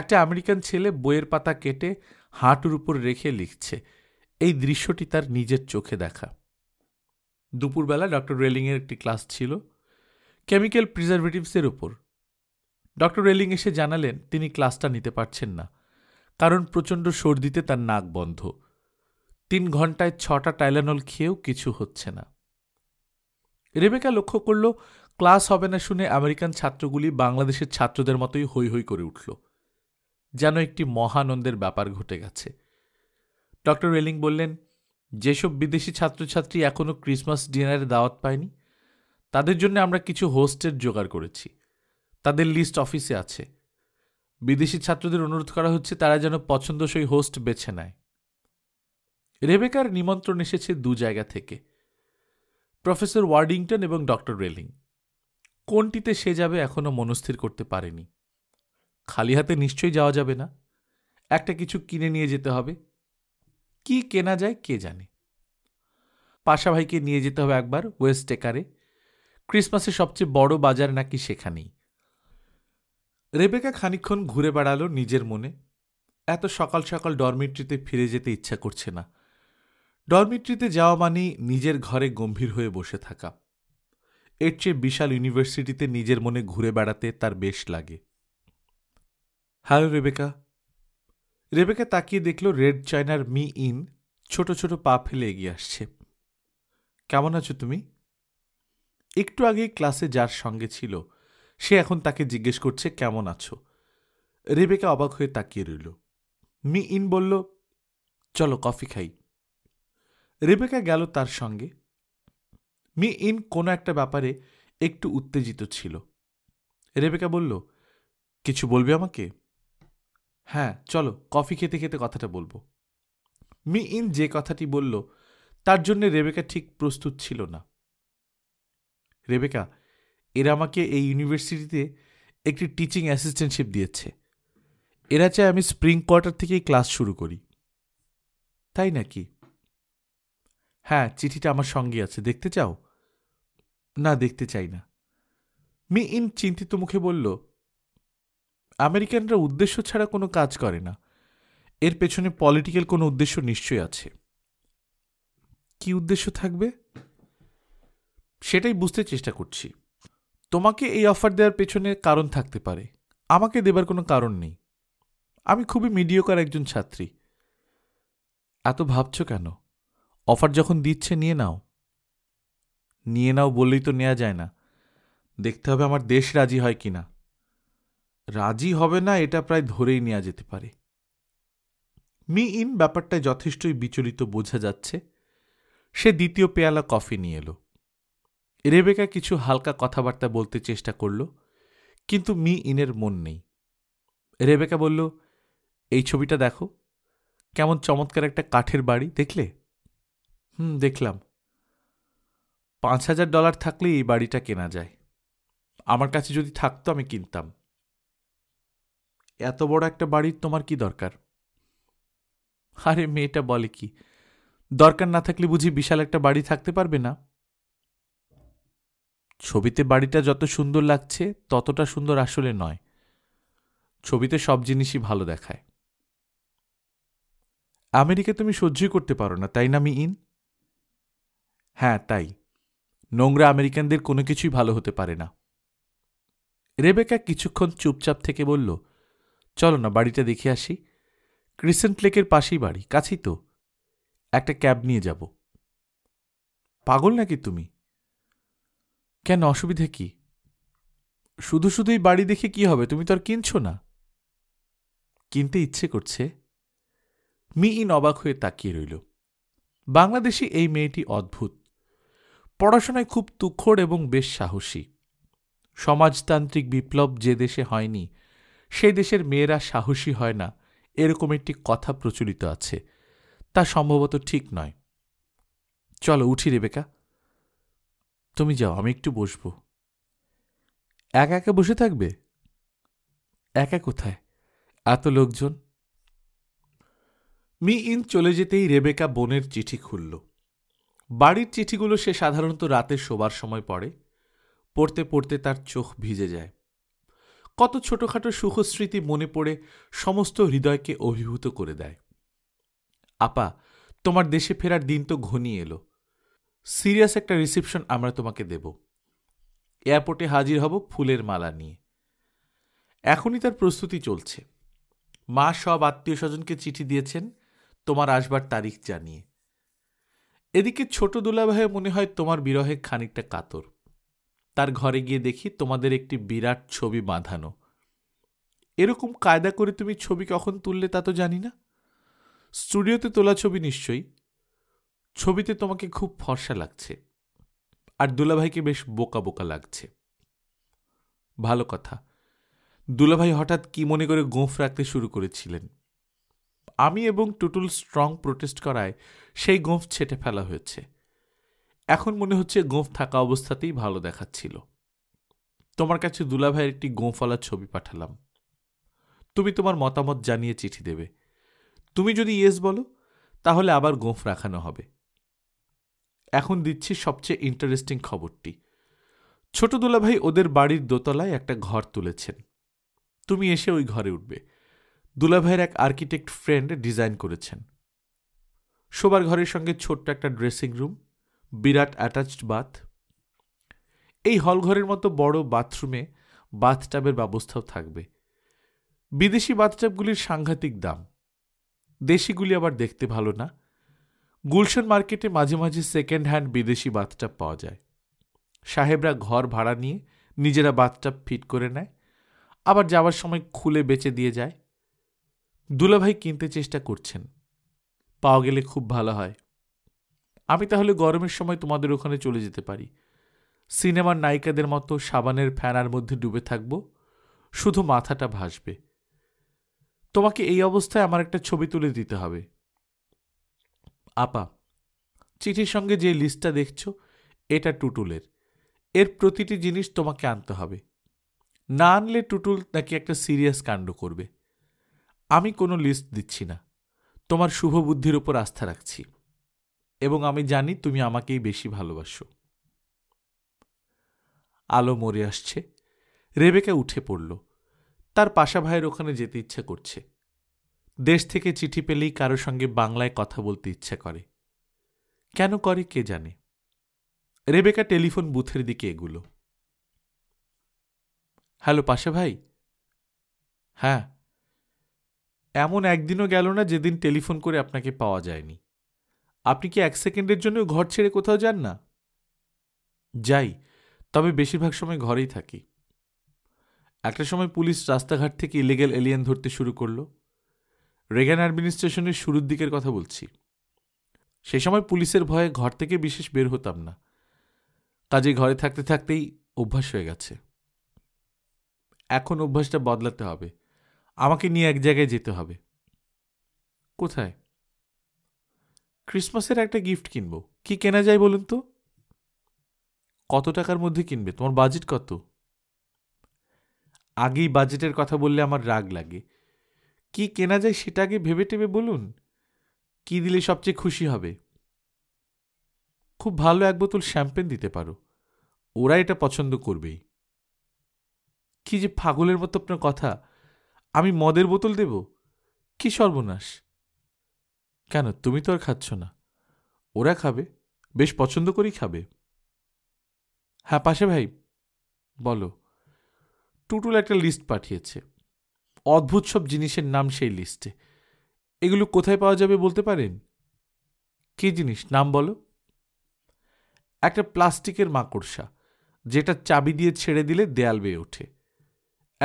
[SPEAKER 1] একটা আমেরিকান ছেলে বইয়ের পাতা কেটে হাঁটুর উপর রেখে লিখছে এই দৃশ্যটি তার নিজের চোখে দেখা দুপুরবেলা ডক্টর রেলিংয়ের একটি ক্লাস ছিল কেমিক্যাল প্রিজারভেটিভসের উপর ডক্টর রেলিং এসে জানালেন তিনি ক্লাসটা নিতে পারছেন না কারণ প্রচণ্ড সর্দিতে তার নাক বন্ধ তিন ঘন্টায় ছটা টাইলানল খেয়েও কিছু হচ্ছে না রেবেকা লক্ষ্য করল ক্লাস হবে না শুনে আমেরিকান ছাত্রগুলি বাংলাদেশের ছাত্রদের মতোই হৈ হৈ করে উঠল যেন একটি মহানন্দের ব্যাপার ঘটে গেছে ডক্টর রেলিং বললেন যেসব বিদেশি ছাত্রছাত্রী এখনও ক্রিসমাস ডিনারে দাওয়াত পায়নি তাদের জন্য আমরা কিছু হোস্টের জোগাড় করেছি তাদের লিস্ট অফিসে আছে বিদেশি ছাত্রদের অনুরোধ করা হচ্ছে তারা যেন পছন্দসই হোস্ট বেছে নেয় রেবেকার নিমন্ত্রণ এসেছে দু জায়গা থেকে প্রফেসর ওয়ার্ডিংটন এবং ডক্টর রেলিং কোনটিতে সে যাবে এখনও মনস্থির করতে পারেনি খালি হাতে নিশ্চয়ই যাওয়া যাবে না একটা কিছু কিনে নিয়ে যেতে হবে কি কেনা যায় কে জানে পাশা ভাইকে নিয়ে যেতে হবে একবার ওয়েস্ট টেকারে ক্রিসমাসের সবচেয়ে বড় বাজার নাকি সেখানেই রেবেকা খানিক্ষণ ঘুরে বেড়ালো নিজের মনে এত সকাল সকাল ডরমিট্রিতে ফিরে যেতে ইচ্ছা করছে না ডরমিট্রিতে যাওয়া মানেই নিজের ঘরে গম্ভীর হয়ে বসে থাকা এর চেয়ে বিশাল ইউনিভার্সিটিতে নিজের মনে ঘুরে বেড়াতে তার বেশ লাগে হ্যালো রেবেকা রেবেকা তাকিয়ে দেখল রেড চায়নার মি ইন ছোট ছোট পা ফেলে এগিয়ে আসছে কেমন আছো তুমি একটু আগে ক্লাসে যার সঙ্গে ছিল সে এখন তাকে জিজ্ঞেস করছে কেমন আছো রেবেকা অবাক হয়ে তাকিয়ে রইল মি ইন বলল চলো কফি খাই রেবেকা গেল তার সঙ্গে মি ইন কোনো একটা ব্যাপারে একটু উত্তেজিত ছিল রেবেকা বলল কিছু বলবে আমাকে হ্যাঁ চলো কফি খেতে খেতে কথাটা বলবো মি ইন যে কথাটি বলল তার জন্য রেবেকা ঠিক প্রস্তুত ছিল না রেবেকা এরা আমাকে এই ইউনিভার্সিটিতে একটি টিচিং অ্যাসিস্ট্যান্টশিপ দিয়েছে এরা চায় আমি স্প্রিং কোয়ার্টার থেকেই ক্লাস শুরু করি তাই নাকি হ্যাঁ চিঠিটা আমার সঙ্গে আছে দেখতে চাও না দেখতে চাই না মি ইন চিন্তিত মুখে বলল আমেরিকানরা উদ্দেশ্য ছাড়া কোনো কাজ করে না এর পেছনে পলিটিক্যাল কোনো উদ্দেশ্য নিশ্চয়ই আছে কি উদ্দেশ্য থাকবে সেটাই বুঝতে চেষ্টা করছি তোমাকে এই অফার দেওয়ার পেছনে কারণ থাকতে পারে আমাকে দেবার কোনো কারণ নেই আমি খুবই মিডিয়কার একজন ছাত্রী এত ভাবছ কেন অফার যখন দিচ্ছে নিয়ে নাও নিয়ে নাও বললেই তো নেওয়া যায় না দেখতে হবে আমার দেশ রাজি হয় কি না রাজি হবে না এটা প্রায় ধরেই নেওয়া যেতে পারে মি ইন ব্যাপারটায় যথেষ্টই বিচলিত বোঝা যাচ্ছে সে দ্বিতীয় পেয়ালা কফি নিয়ে এলো রেবেকা কিছু হালকা কথাবার্তা বলতে চেষ্টা করল কিন্তু মি ইনের মন নেই রেবেকা বলল এই ছবিটা দেখো কেমন চমৎকার একটা কাঠের বাড়ি দেখলে হুম দেখলাম পাঁচ হাজার ডলার থাকলে এই বাড়িটা কেনা যায় আমার কাছে যদি থাকতো আমি কিনতাম এত বড় একটা বাড়ির তোমার কি দরকার আরে মেয়েটা বলে কি দরকার না থাকলে বুঝি বিশাল একটা বাড়ি থাকতে পারবে না ছবিতে বাড়িটা যত সুন্দর লাগছে ততটা সুন্দর আসলে নয় ছবিতে সব জিনিসই ভালো দেখায় আমেরিকা তুমি সহ্যই করতে পারো না তাই না আমি ইন হ্যাঁ তাই নোংরা আমেরিকানদের কোনো কিছুই ভালো হতে পারে না রেবেকা কিছুক্ষণ চুপচাপ থেকে বলল চলো না বাড়িটা দেখে আসি ক্রিসেন্ট লেকের পাশেই বাড়ি কাছেই তো একটা ক্যাব নিয়ে যাব পাগল নাকি তুমি কেন অসুবিধে কি শুধু শুধুই বাড়ি দেখে কি হবে তুমি তো আর কিনছো না কিনতে ইচ্ছে করছে মি ইন অবাক হয়ে তাকিয়ে রইল বাংলাদেশি এই মেয়েটি অদ্ভুত পড়াশোনায় খুব তুখর এবং বেশ সাহসী সমাজতান্ত্রিক বিপ্লব যে দেশে হয়নি সেই দেশের মেয়েরা সাহসী হয় না এরকম একটি কথা প্রচলিত আছে তা সম্ভবত ঠিক নয় চলো উঠি রেবেকা তুমি যাও আমি একটু বসবো একা একা বসে থাকবে একা কোথায় এত লোকজন মি ইন চলে যেতেই রেবেকা বোনের চিঠি খুলল বাড়ির চিঠিগুলো সে সাধারণত রাতে শোবার সময় পড়ে পড়তে পড়তে তার চোখ ভিজে যায় কত ছোটখাটো সুখস্মৃতি মনে পড়ে সমস্ত হৃদয়কে অভিভূত করে দেয় আপা তোমার দেশে ফেরার দিন তো ঘনিয়ে এলো সিরিয়াস একটা রিসিপশন আমরা তোমাকে দেব এয়ারপোর্টে হাজির হব ফুলের মালা নিয়ে এখনই তার প্রস্তুতি চলছে মা সব আত্মীয় স্বজনকে চিঠি দিয়েছেন তোমার আসবার তারিখ জানিয়ে এদিকে ছোট দুলাভাই মনে হয় তোমার বিরহে খানিকটা কাতর তার ঘরে গিয়ে দেখি তোমাদের একটি বিরাট ছবি বাঁধানো এরকম কায়দা করে তুমি ছবি কখন তুললে তা তো জানি না স্টুডিওতে তোলা ছবি নিশ্চয়ই ছবিতে তোমাকে খুব ফর্সা লাগছে আর দুলাভাইকে বেশ বোকা বোকা লাগছে ভালো কথা দুলাভাই হঠাৎ কি মনে করে গোঁফ রাখতে শুরু করেছিলেন আমি এবং টুটুল স্ট্রং প্রোটেস্ট করায় সেই গোঁফ ছেটে ফেলা হয়েছে এখন মনে হচ্ছে গোঁফ থাকা অবস্থাতেই ভালো দেখাচ্ছিল তোমার কাছে দুলাভাইয়ের একটি গোঁফওয়ালা ছবি পাঠালাম তুমি তোমার মতামত জানিয়ে চিঠি দেবে তুমি যদি ইয়েস বলো তাহলে আবার গোঁফ রাখানো হবে এখন দিচ্ছি সবচেয়ে ইন্টারেস্টিং খবরটি ছোট দুলাভাই ওদের বাড়ির দোতলায় একটা ঘর তুলেছেন তুমি এসে ওই ঘরে উঠবে দুলাভাইয়ের এক আর্কিটেক্ট ফ্রেন্ড ডিজাইন করেছেন শোবার ঘরের সঙ্গে ছোট্ট একটা ড্রেসিং রুম বিরাট অ্যাটাচড বাথ এই হল ঘরের মতো বড় বাথরুমে বাথটাবের ব্যবস্থাও থাকবে বিদেশি বাথটাবগুলির সাংঘাতিক দাম দেশিগুলি আবার দেখতে ভালো না গুলশান মার্কেটে মাঝে মাঝে সেকেন্ড হ্যান্ড বিদেশি বাথটাপ পাওয়া যায় সাহেবরা ঘর ভাড়া নিয়ে নিজেরা বাথটাপ ফিট করে নেয় আবার যাওয়ার সময় খুলে বেচে দিয়ে যায় দুলাভাই কিনতে চেষ্টা করছেন পাওয়া গেলে খুব ভালো হয় আমি তাহলে গরমের সময় তোমাদের ওখানে চলে যেতে পারি সিনেমার নায়িকাদের মতো সাবানের ফ্যানার মধ্যে ডুবে থাকব শুধু মাথাটা ভাসবে তোমাকে এই অবস্থায় আমার একটা ছবি তুলে দিতে হবে আপা চিঠির সঙ্গে যে লিস্টটা দেখছ এটা টুটুলের এর প্রতিটি জিনিস তোমাকে আনতে হবে না আনলে টুটুল নাকি একটা সিরিয়াস কাণ্ড করবে আমি কোনো লিস্ট দিচ্ছি না তোমার শুভ বুদ্ধির ওপর আস্থা রাখছি এবং আমি জানি তুমি আমাকেই বেশি ভালোবাসো আলো মরে আসছে রেবেকা উঠে পড়ল তার পাশা ভাইয়ের ওখানে যেতে ইচ্ছা করছে দেশ থেকে চিঠি পেলেই কারো সঙ্গে বাংলায় কথা বলতে ইচ্ছে করে কেন করে কে জানে রেবেকা টেলিফোন বুথের দিকে এগুলো হ্যালো পাশে ভাই হ্যাঁ এমন একদিনও গেল না যেদিন টেলিফোন করে আপনাকে পাওয়া যায়নি আপনি কি এক সেকেন্ডের জন্য ঘর ছেড়ে কোথাও যান না যাই তবে বেশিরভাগ সময় ঘরেই থাকি একটা সময় পুলিশ রাস্তাঘাট থেকে ইলিগেল এলিয়ান ধরতে শুরু করলো রেগান অ্যাডমিনিস্ট্রেশনের শুরুর দিকের কথা বলছি সে সময় পুলিশের ভয়ে ঘর থেকে বিশেষ বের হতাম না কাজে ঘরে থাকতে থাকতেই অভ্যাস হয়ে গেছে এখন অভ্যাসটা বদলাতে হবে আমাকে নিয়ে এক জায়গায় যেতে হবে কোথায় ক্রিসমাসের একটা গিফট কিনবো কি কেনা যায় বলুন তো কত টাকার মধ্যে কিনবে তোমার বাজেট কত আগেই বাজেটের কথা বললে আমার রাগ লাগে কি কেনা যায় সেটা আগে ভেবে টেবে বলুন কি দিলে সবচেয়ে খুশি হবে খুব ভালো এক বোতল শ্যাম্পেন দিতে পারো ওরা এটা পছন্দ করবেই কি যে ফাগলের মতো আপনার কথা আমি মদের বোতল দেব কি সর্বনাশ কেন তুমি তো আর খাচ্ছ না ওরা খাবে বেশ পছন্দ করেই খাবে হ্যাঁ পাশে ভাই বলো টুটুল একটা লিস্ট পাঠিয়েছে অদ্ভুত সব জিনিসের নাম সেই লিস্টে এগুলো কোথায় পাওয়া যাবে বলতে পারেন কি জিনিস নাম বলো একটা প্লাস্টিকের মাকড়সা যেটা চাবি দিয়ে ছেড়ে দিলে দেয়াল বেয়ে ওঠে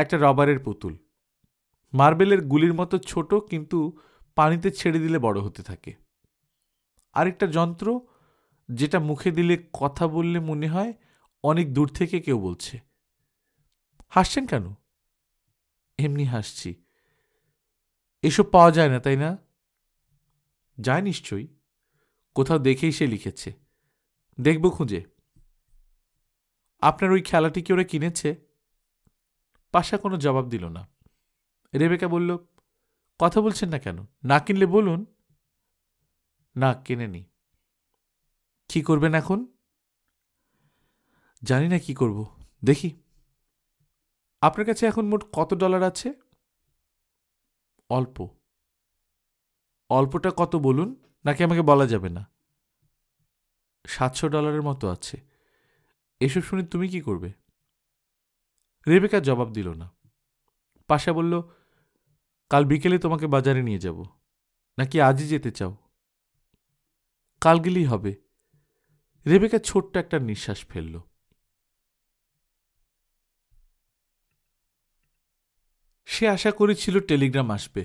[SPEAKER 1] একটা রবারের পুতুল মার্বেলের গুলির মতো ছোট কিন্তু পানিতে ছেড়ে দিলে বড় হতে থাকে আরেকটা যন্ত্র যেটা মুখে দিলে কথা বললে মনে হয় অনেক দূর থেকে কেউ বলছে হাসছেন কেন এমনি হাসছি এসব পাওয়া যায় না তাই না যায় নিশ্চয়ই কোথাও দেখেই সে লিখেছে দেখব খুঁজে আপনার ওই খেলাটি কি ওরা কিনেছে পাশা কোনো জবাব দিল না রেবেকা বলল কথা বলছেন না কেন না কিনলে বলুন না কিনেনি কি করবেন এখন জানি না কি করব দেখি আপনার কাছে এখন মোট কত ডলার আছে অল্প অল্পটা কত বলুন নাকি আমাকে বলা যাবে না সাতশো ডলারের মতো আছে এসব শুনে তুমি কি করবে রেবেকা জবাব দিল না পাশা বলল কাল বিকেলে তোমাকে বাজারে নিয়ে যাব নাকি আজই যেতে চাও কাল গেলেই হবে রেবেকা ছোট্ট একটা নিঃশ্বাস ফেললো সে আশা করেছিল টেলিগ্রাম আসবে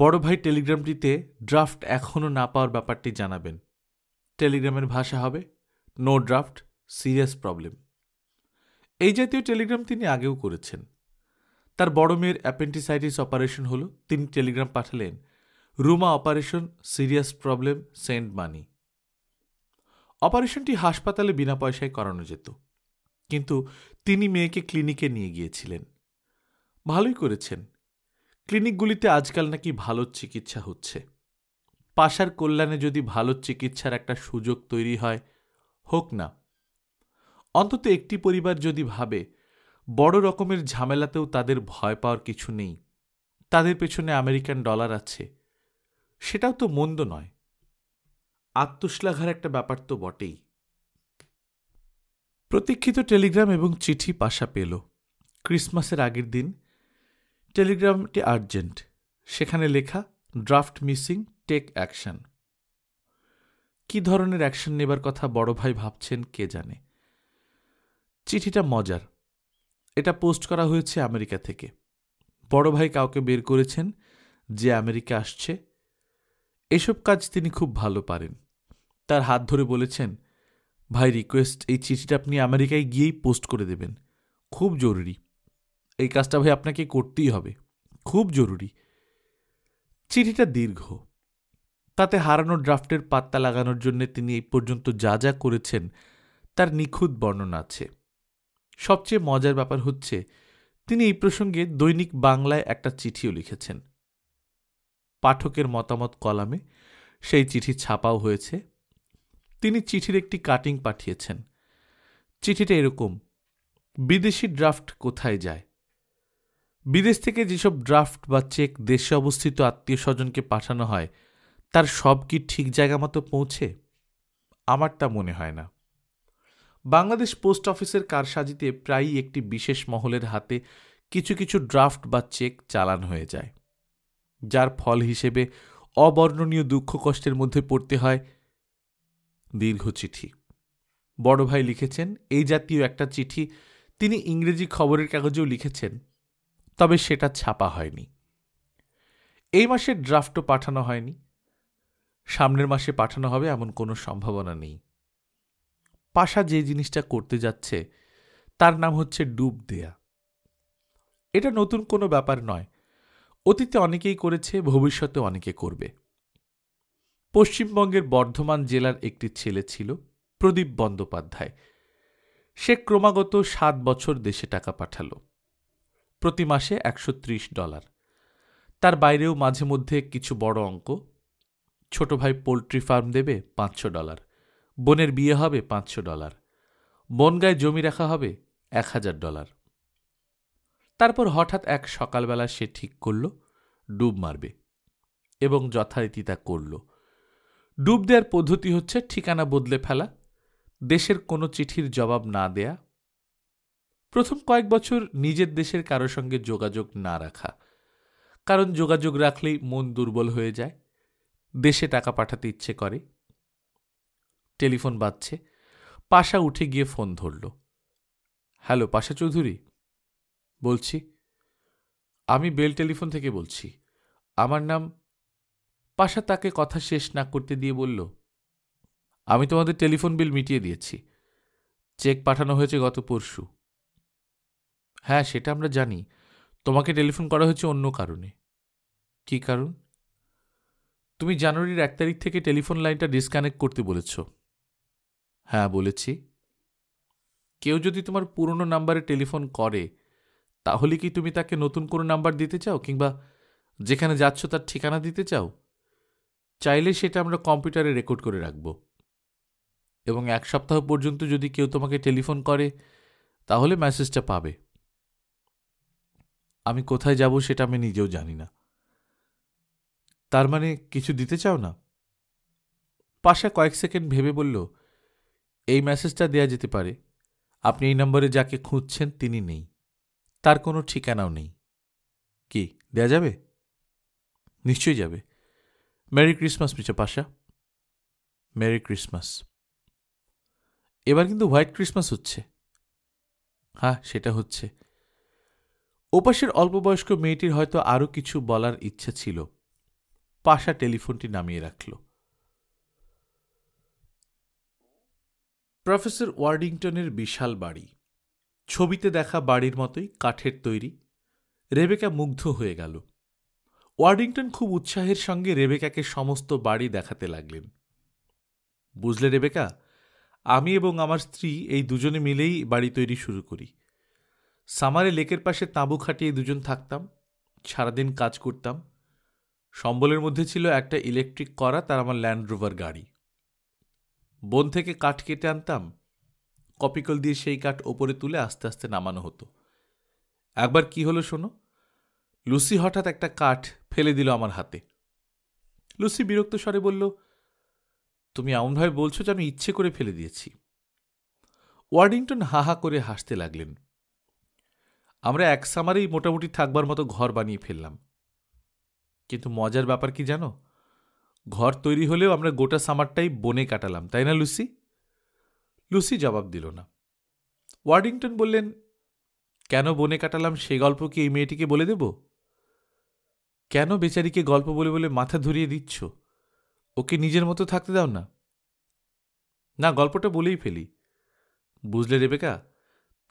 [SPEAKER 1] বড় ভাই টেলিগ্রামটিতে ড্রাফট এখনও না পাওয়ার ব্যাপারটি জানাবেন টেলিগ্রামের ভাষা হবে নো ড্রাফট সিরিয়াস প্রবলেম এই জাতীয় টেলিগ্রাম তিনি আগেও করেছেন তার বড় মেয়ের অ্যাপেন্টিসাইটিস অপারেশন হলো তিনি টেলিগ্রাম পাঠালেন Ruma operation serious problem send money অপারেশনটি হাসপাতালে বিনা পয়সায় করানো যেত কিন্তু তিনি মেয়েকে ক্লিনিকে নিয়ে গিয়েছিলেন ভালোই করেছেন ক্লিনিকগুলিতে আজকাল নাকি ভালো চিকিৎসা হচ্ছে পাশার কল্যাণে যদি ভালো চিকিৎসার একটা সুযোগ তৈরি হয় হোক না অন্তত একটি পরিবার যদি ভাবে বড় রকমের ঝামেলাতেও তাদের ভয় পাওয়ার কিছু নেই তাদের পেছনে আমেরিকান ডলার আছে সেটাও তো মন্দ নয় আত্মশ্লাঘার একটা ব্যাপার তো বটেই প্রতীক্ষিত টেলিগ্রাম এবং চিঠি পাশা পেল ক্রিসমাসের আগের দিন টেলিগ্রামটি আর্জেন্ট সেখানে লেখা ড্রাফট মিসিং টেক অ্যাকশন কি ধরনের অ্যাকশন নেবার কথা বড় ভাই ভাবছেন কে জানে চিঠিটা মজার এটা পোস্ট করা হয়েছে আমেরিকা থেকে বড় ভাই কাউকে বের করেছেন যে আমেরিকা আসছে এসব কাজ তিনি খুব ভালো পারেন তার হাত ধরে বলেছেন ভাই রিকোয়েস্ট এই চিঠিটা আপনি আমেরিকায় গিয়েই পোস্ট করে দেবেন খুব জরুরি এই কাজটা ভাই আপনাকে করতেই হবে খুব জরুরি চিঠিটা দীর্ঘ তাতে হারানো ড্রাফটের পাত্তা লাগানোর জন্য তিনি এই পর্যন্ত যা যা করেছেন তার নিখুঁত বর্ণনা আছে সবচেয়ে মজার ব্যাপার হচ্ছে তিনি এই প্রসঙ্গে দৈনিক বাংলায় একটা চিঠিও লিখেছেন পাঠকের মতামত কলামে সেই চিঠি ছাপাও হয়েছে তিনি চিঠির একটি কাটিং পাঠিয়েছেন চিঠিটা এরকম বিদেশি ড্রাফট কোথায় যায় বিদেশ থেকে যেসব ড্রাফট বা চেক দেশে অবস্থিত আত্মীয় স্বজনকে পাঠানো হয় তার সব কি ঠিক জায়গা মতো পৌঁছে আমার তা মনে হয় না বাংলাদেশ পোস্ট অফিসের কারসাজিতে প্রায়ই একটি বিশেষ মহলের হাতে কিছু কিছু ড্রাফট বা চেক চালান হয়ে যায় যার ফল হিসেবে অবর্ণনীয় দুঃখ কষ্টের মধ্যে পড়তে হয় দীর্ঘ চিঠি বড় ভাই লিখেছেন এই জাতীয় একটা চিঠি তিনি ইংরেজি খবরের কাগজেও লিখেছেন তবে সেটা ছাপা হয়নি এই মাসের ড্রাফটও পাঠানো হয়নি সামনের মাসে পাঠানো হবে এমন কোনো সম্ভাবনা নেই পাশা যে জিনিসটা করতে যাচ্ছে তার নাম হচ্ছে ডুব দেয়া এটা নতুন কোনো ব্যাপার নয় অতীতে অনেকেই করেছে ভবিষ্যতে অনেকে করবে পশ্চিমবঙ্গের বর্ধমান জেলার একটি ছেলে ছিল প্রদীপ বন্দ্যোপাধ্যায় সে ক্রমাগত সাত বছর দেশে টাকা পাঠালো প্রতি মাসে একশো ডলার তার বাইরেও মাঝে মধ্যে কিছু বড় অঙ্ক ছোট ভাই পোলট্রি ফার্ম দেবে পাঁচশো ডলার বোনের বিয়ে হবে পাঁচশো ডলার বনগায় জমি রাখা হবে এক হাজার ডলার তারপর হঠাৎ এক সকালবেলা সে ঠিক করল ডুব মারবে এবং যথারীতি তা করল ডুব দেওয়ার পদ্ধতি হচ্ছে ঠিকানা বদলে ফেলা দেশের কোনো চিঠির জবাব না দেয়া প্রথম কয়েক বছর নিজের দেশের কারোর সঙ্গে যোগাযোগ না রাখা কারণ যোগাযোগ রাখলেই মন দুর্বল হয়ে যায় দেশে টাকা পাঠাতে ইচ্ছে করে টেলিফোন বাজছে পাশা উঠে গিয়ে ফোন ধরল হ্যালো পাশা চৌধুরী বলছি আমি বেল টেলিফোন থেকে বলছি আমার নাম পাশা তাকে কথা শেষ না করতে দিয়ে বলল আমি তোমাদের টেলিফোন বিল মিটিয়ে দিয়েছি চেক পাঠানো হয়েছে গত পরশু হ্যাঁ সেটা আমরা জানি তোমাকে টেলিফোন করা হয়েছে অন্য কারণে কী কারণ তুমি জানুয়ারির এক তারিখ থেকে টেলিফোন লাইনটা ডিসকানেক্ট করতে বলেছ হ্যাঁ বলেছি কেউ যদি তোমার পুরনো নাম্বারে টেলিফোন করে তাহলে কি তুমি তাকে নতুন কোনো নাম্বার দিতে চাও কিংবা যেখানে যাচ্ছ তার ঠিকানা দিতে চাও চাইলে সেটা আমরা কম্পিউটারে রেকর্ড করে রাখব এবং এক সপ্তাহ পর্যন্ত যদি কেউ তোমাকে টেলিফোন করে তাহলে মেসেজটা পাবে আমি কোথায় যাব সেটা আমি নিজেও জানি না তার মানে কিছু দিতে চাও না পাশা কয়েক সেকেন্ড ভেবে বলল এই মেসেজটা দেয়া যেতে পারে আপনি এই নম্বরে যাকে খুঁজছেন তিনি নেই তার কোনো ঠিকানাও নেই কি দেয়া যাবে নিশ্চয়ই যাবে merry Christmas mister Pasha merry Christmas এবার কিন্তু হোয়াইট ক্রিসমাস হচ্ছে হ্যাঁ সেটা হচ্ছে ওপাশের অল্পবয়স্ক মেয়েটির হয়তো আরও কিছু বলার ইচ্ছা ছিল পাশা টেলিফোনটি নামিয়ে রাখল প্রফেসর ওয়ার্ডিংটনের বিশাল বাড়ি ছবিতে দেখা বাড়ির মতোই কাঠের তৈরি রেবেকা মুগ্ধ হয়ে গেল ওয়ার্ডিংটন খুব উৎসাহের সঙ্গে রেবেকাকে সমস্ত বাড়ি দেখাতে লাগলেন বুঝলে রেবেকা আমি এবং আমার স্ত্রী এই দুজনে মিলেই বাড়ি তৈরি শুরু করি সামারে লেকের পাশে তাঁবু খাটিয়ে দুজন থাকতাম সারাদিন কাজ করতাম সম্বলের মধ্যে ছিল একটা ইলেকট্রিক করা তার আমার ল্যান্ড রোভার গাড়ি বন থেকে কাঠ কেটে আনতাম কপিকল দিয়ে সেই কাঠ ওপরে তুলে আস্তে আস্তে নামানো হতো একবার কি হলো শোনো লুসি হঠাৎ একটা কাঠ ফেলে দিল আমার হাতে লুসি বিরক্ত স্বরে বলল তুমি এমনভাবে বলছো আমি ইচ্ছে করে ফেলে দিয়েছি ওয়ার্ডিংটন হাহা করে হাসতে লাগলেন আমরা এক সামারেই মোটামুটি থাকবার মতো ঘর বানিয়ে ফেললাম কিন্তু মজার ব্যাপার কি জানো ঘর তৈরি হলেও আমরা গোটা সামারটাই বনে কাটালাম তাই না লুসি লুসি জবাব দিল না ওয়ার্ডিংটন বললেন কেন বনে কাটালাম সে গল্প কি এই মেয়েটিকে বলে দেব কেন বেচারিকে গল্প বলে বলে মাথা ধরিয়ে দিচ্ছ ওকে নিজের মতো থাকতে দাও না না গল্পটা বলেই ফেলি বুঝলে রেবেকা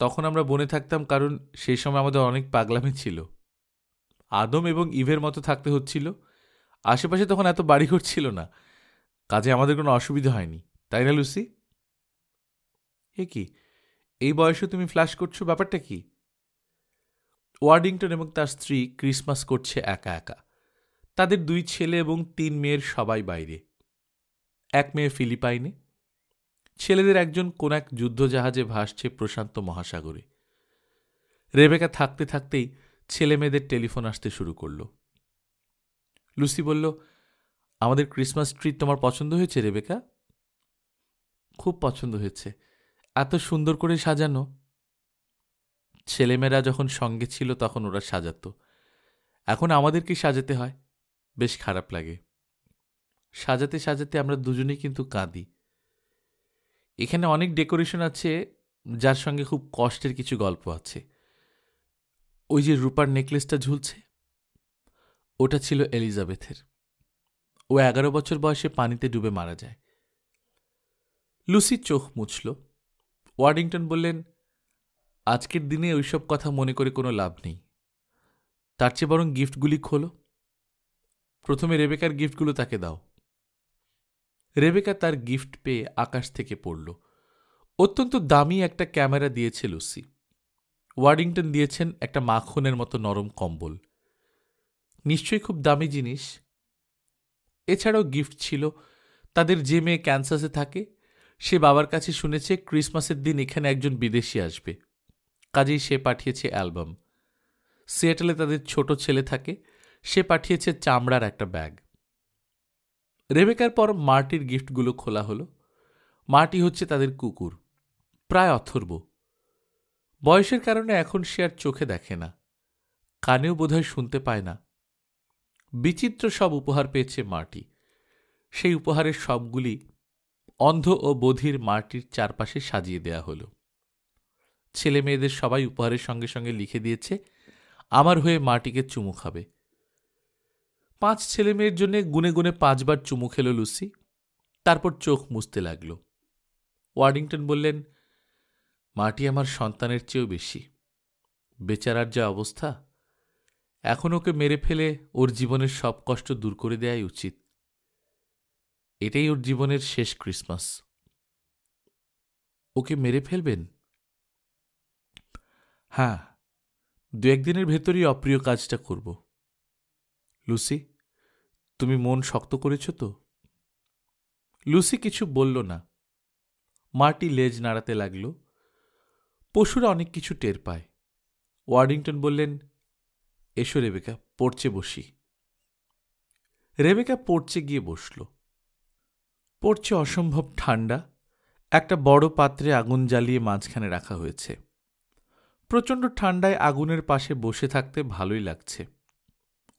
[SPEAKER 1] তখন আমরা বনে থাকতাম কারণ সেই সময় আমাদের অনেক পাগলামি ছিল আদম এবং ইভের মতো থাকতে হচ্ছিল আশেপাশে তখন এত বাড়ি ছিল না কাজে আমাদের কোনো অসুবিধা হয়নি তাই না লুসি এ কি এই বয়সে তুমি ফ্ল্যাশ করছো ব্যাপারটা কি ওয়ার্ডিংটন এবং তার স্ত্রী ক্রিসমাস করছে একা একা তাদের দুই ছেলে এবং তিন মেয়ের সবাই বাইরে এক মেয়ে ফিলিপাইনে ছেলেদের একজন কোন এক যুদ্ধজাহাজে ভাসছে প্রশান্ত মহাসাগরে রেবেকা থাকতে থাকতেই ছেলে মেয়েদের টেলিফোন আসতে শুরু করল লুসি বলল আমাদের ক্রিসমাস ট্রি তোমার পছন্দ হয়েছে রেবেকা খুব পছন্দ হয়েছে এত সুন্দর করে সাজানো ছেলেমেয়েরা যখন সঙ্গে ছিল তখন ওরা সাজাত এখন আমাদেরকে সাজাতে হয় বেশ খারাপ লাগে সাজাতে সাজাতে আমরা দুজনেই কিন্তু কাঁদি এখানে অনেক ডেকোরেশন আছে যার সঙ্গে খুব কষ্টের কিছু গল্প আছে ওই যে রূপার নেকলেসটা ঝুলছে ওটা ছিল এলিজাবেথের ও এগারো বছর বয়সে পানিতে ডুবে মারা যায় লুসি চোখ মুছল ওয়ার্ডিংটন বললেন আজকের দিনে ওইসব কথা মনে করে কোনো লাভ নেই তার চেয়ে বরং গিফটগুলি খোলো প্রথমে রেবেকার গিফটগুলো তাকে দাও রেবেকা তার গিফট পেয়ে আকাশ থেকে পড়ল অত্যন্ত দামি একটা ক্যামেরা দিয়েছে লুসি ওয়ার্ডিংটন দিয়েছেন একটা মাখনের মতো নরম কম্বল নিশ্চয়ই খুব দামি জিনিস এছাড়াও গিফট ছিল তাদের যে মেয়ে ক্যান্সাসে থাকে সে বাবার কাছে শুনেছে ক্রিসমাসের দিন এখানে একজন বিদেশি আসবে কাজেই সে পাঠিয়েছে অ্যালবাম সিয়াটালে তাদের ছোট ছেলে থাকে সে পাঠিয়েছে চামড়ার একটা ব্যাগ রেবেকার পর মার্টির গিফটগুলো খোলা হলো মার্টি হচ্ছে তাদের কুকুর প্রায় অথর্ব বয়সের কারণে এখন সে আর চোখে দেখে না কানেও বোধহয় শুনতে পায় না বিচিত্র সব উপহার পেয়েছে মার্টি সেই উপহারের সবগুলি অন্ধ ও বধির মার্টির চারপাশে সাজিয়ে দেয়া হলো ছেলে মেয়েদের সবাই উপহারের সঙ্গে সঙ্গে লিখে দিয়েছে আমার হয়ে মাটিকে চুমু খাবে পাঁচ ছেলে মেয়ের জন্যে গুনে গুনে পাঁচবার চুমু খেল লুসি তারপর চোখ মুছতে লাগল ওয়ার্ডিংটন বললেন মাটি আমার সন্তানের চেয়েও বেশি বেচারার যা অবস্থা এখন ওকে মেরে ফেলে ওর জীবনের সব কষ্ট দূর করে দেয়াই উচিত এটাই ওর জীবনের শেষ ক্রিসমাস ওকে মেরে ফেলবেন হ্যাঁ দু একদিনের ভেতরই অপ্রিয় কাজটা করবো লুসি তুমি মন শক্ত করেছ তো লুসি কিছু বলল না মার্টি লেজ নাড়াতে লাগল পশুরা অনেক কিছু টের পায় ওয়ার্ডিংটন বললেন এসো রেবেকা পড়ছে বসি রেবেকা পড়ছে গিয়ে বসল পড়ছে অসম্ভব ঠান্ডা একটা বড় পাত্রে আগুন জ্বালিয়ে মাঝখানে রাখা হয়েছে প্রচণ্ড ঠান্ডায় আগুনের পাশে বসে থাকতে ভালোই লাগছে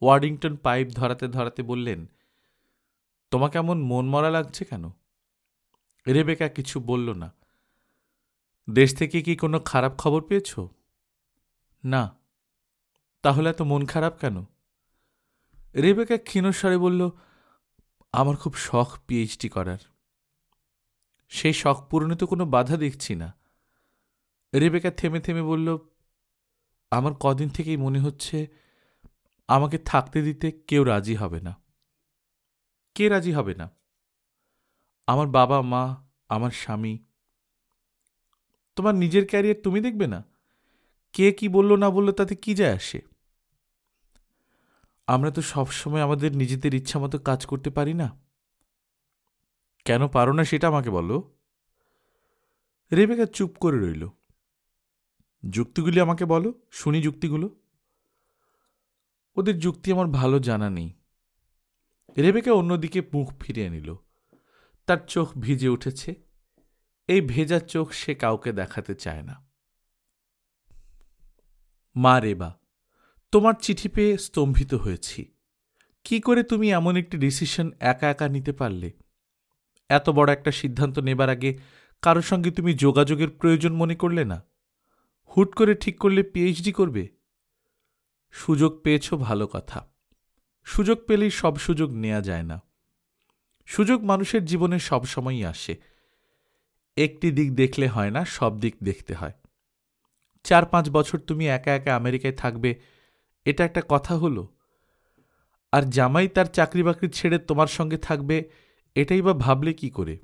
[SPEAKER 1] ওয়ার্ডিংটন পাইপ ধরাতে ধরাতে বললেন তোমাকে এমন মরা লাগছে কেন রেবেকা কিছু বলল না দেশ থেকে কি কোনো খারাপ খবর পেয়েছ না তাহলে এত মন খারাপ কেন রেবেকা ক্ষীণস্বরে বলল আমার খুব শখ পিএইচডি করার সেই শখ পূরণে তো কোনো বাধা দেখছি না রেবেকা থেমে থেমে বলল আমার কদিন থেকেই মনে হচ্ছে আমাকে থাকতে দিতে কেউ রাজি হবে না কে রাজি হবে না আমার বাবা মা আমার স্বামী তোমার নিজের ক্যারিয়ার তুমি দেখবে না কে কি বলল না বললো তাতে কি যায় আসে আমরা তো সবসময় আমাদের নিজেদের ইচ্ছা মতো কাজ করতে পারি না কেন পারো না সেটা আমাকে বলো রেবেকা চুপ করে রইল যুক্তিগুলি আমাকে বলো শুনি যুক্তিগুলো ওদের যুক্তি আমার ভালো জানা নেই রেবেকে অন্যদিকে মুখ ফিরিয়ে নিল তার চোখ ভিজে উঠেছে এই ভেজা চোখ সে কাউকে দেখাতে চায় না মা রেবা তোমার চিঠি পেয়ে স্তম্ভিত হয়েছি কি করে তুমি এমন একটি ডিসিশন একা একা নিতে পারলে এত বড় একটা সিদ্ধান্ত নেবার আগে কারোর সঙ্গে তুমি যোগাযোগের প্রয়োজন মনে করলে না হুট করে ঠিক করলে পিএইচডি করবে সুযোগ পেয়েছ ভালো কথা সুযোগ পেলেই সব সুযোগ নেওয়া যায় না সুযোগ মানুষের জীবনে সবসময়ই আসে একটি দিক দেখলে হয় না সব দিক দেখতে হয় চার পাঁচ বছর তুমি একা একা আমেরিকায় থাকবে এটা একটা কথা হলো আর জামাই তার চাকরি বাকরি ছেড়ে তোমার সঙ্গে থাকবে এটাই বা ভাবলে কি করে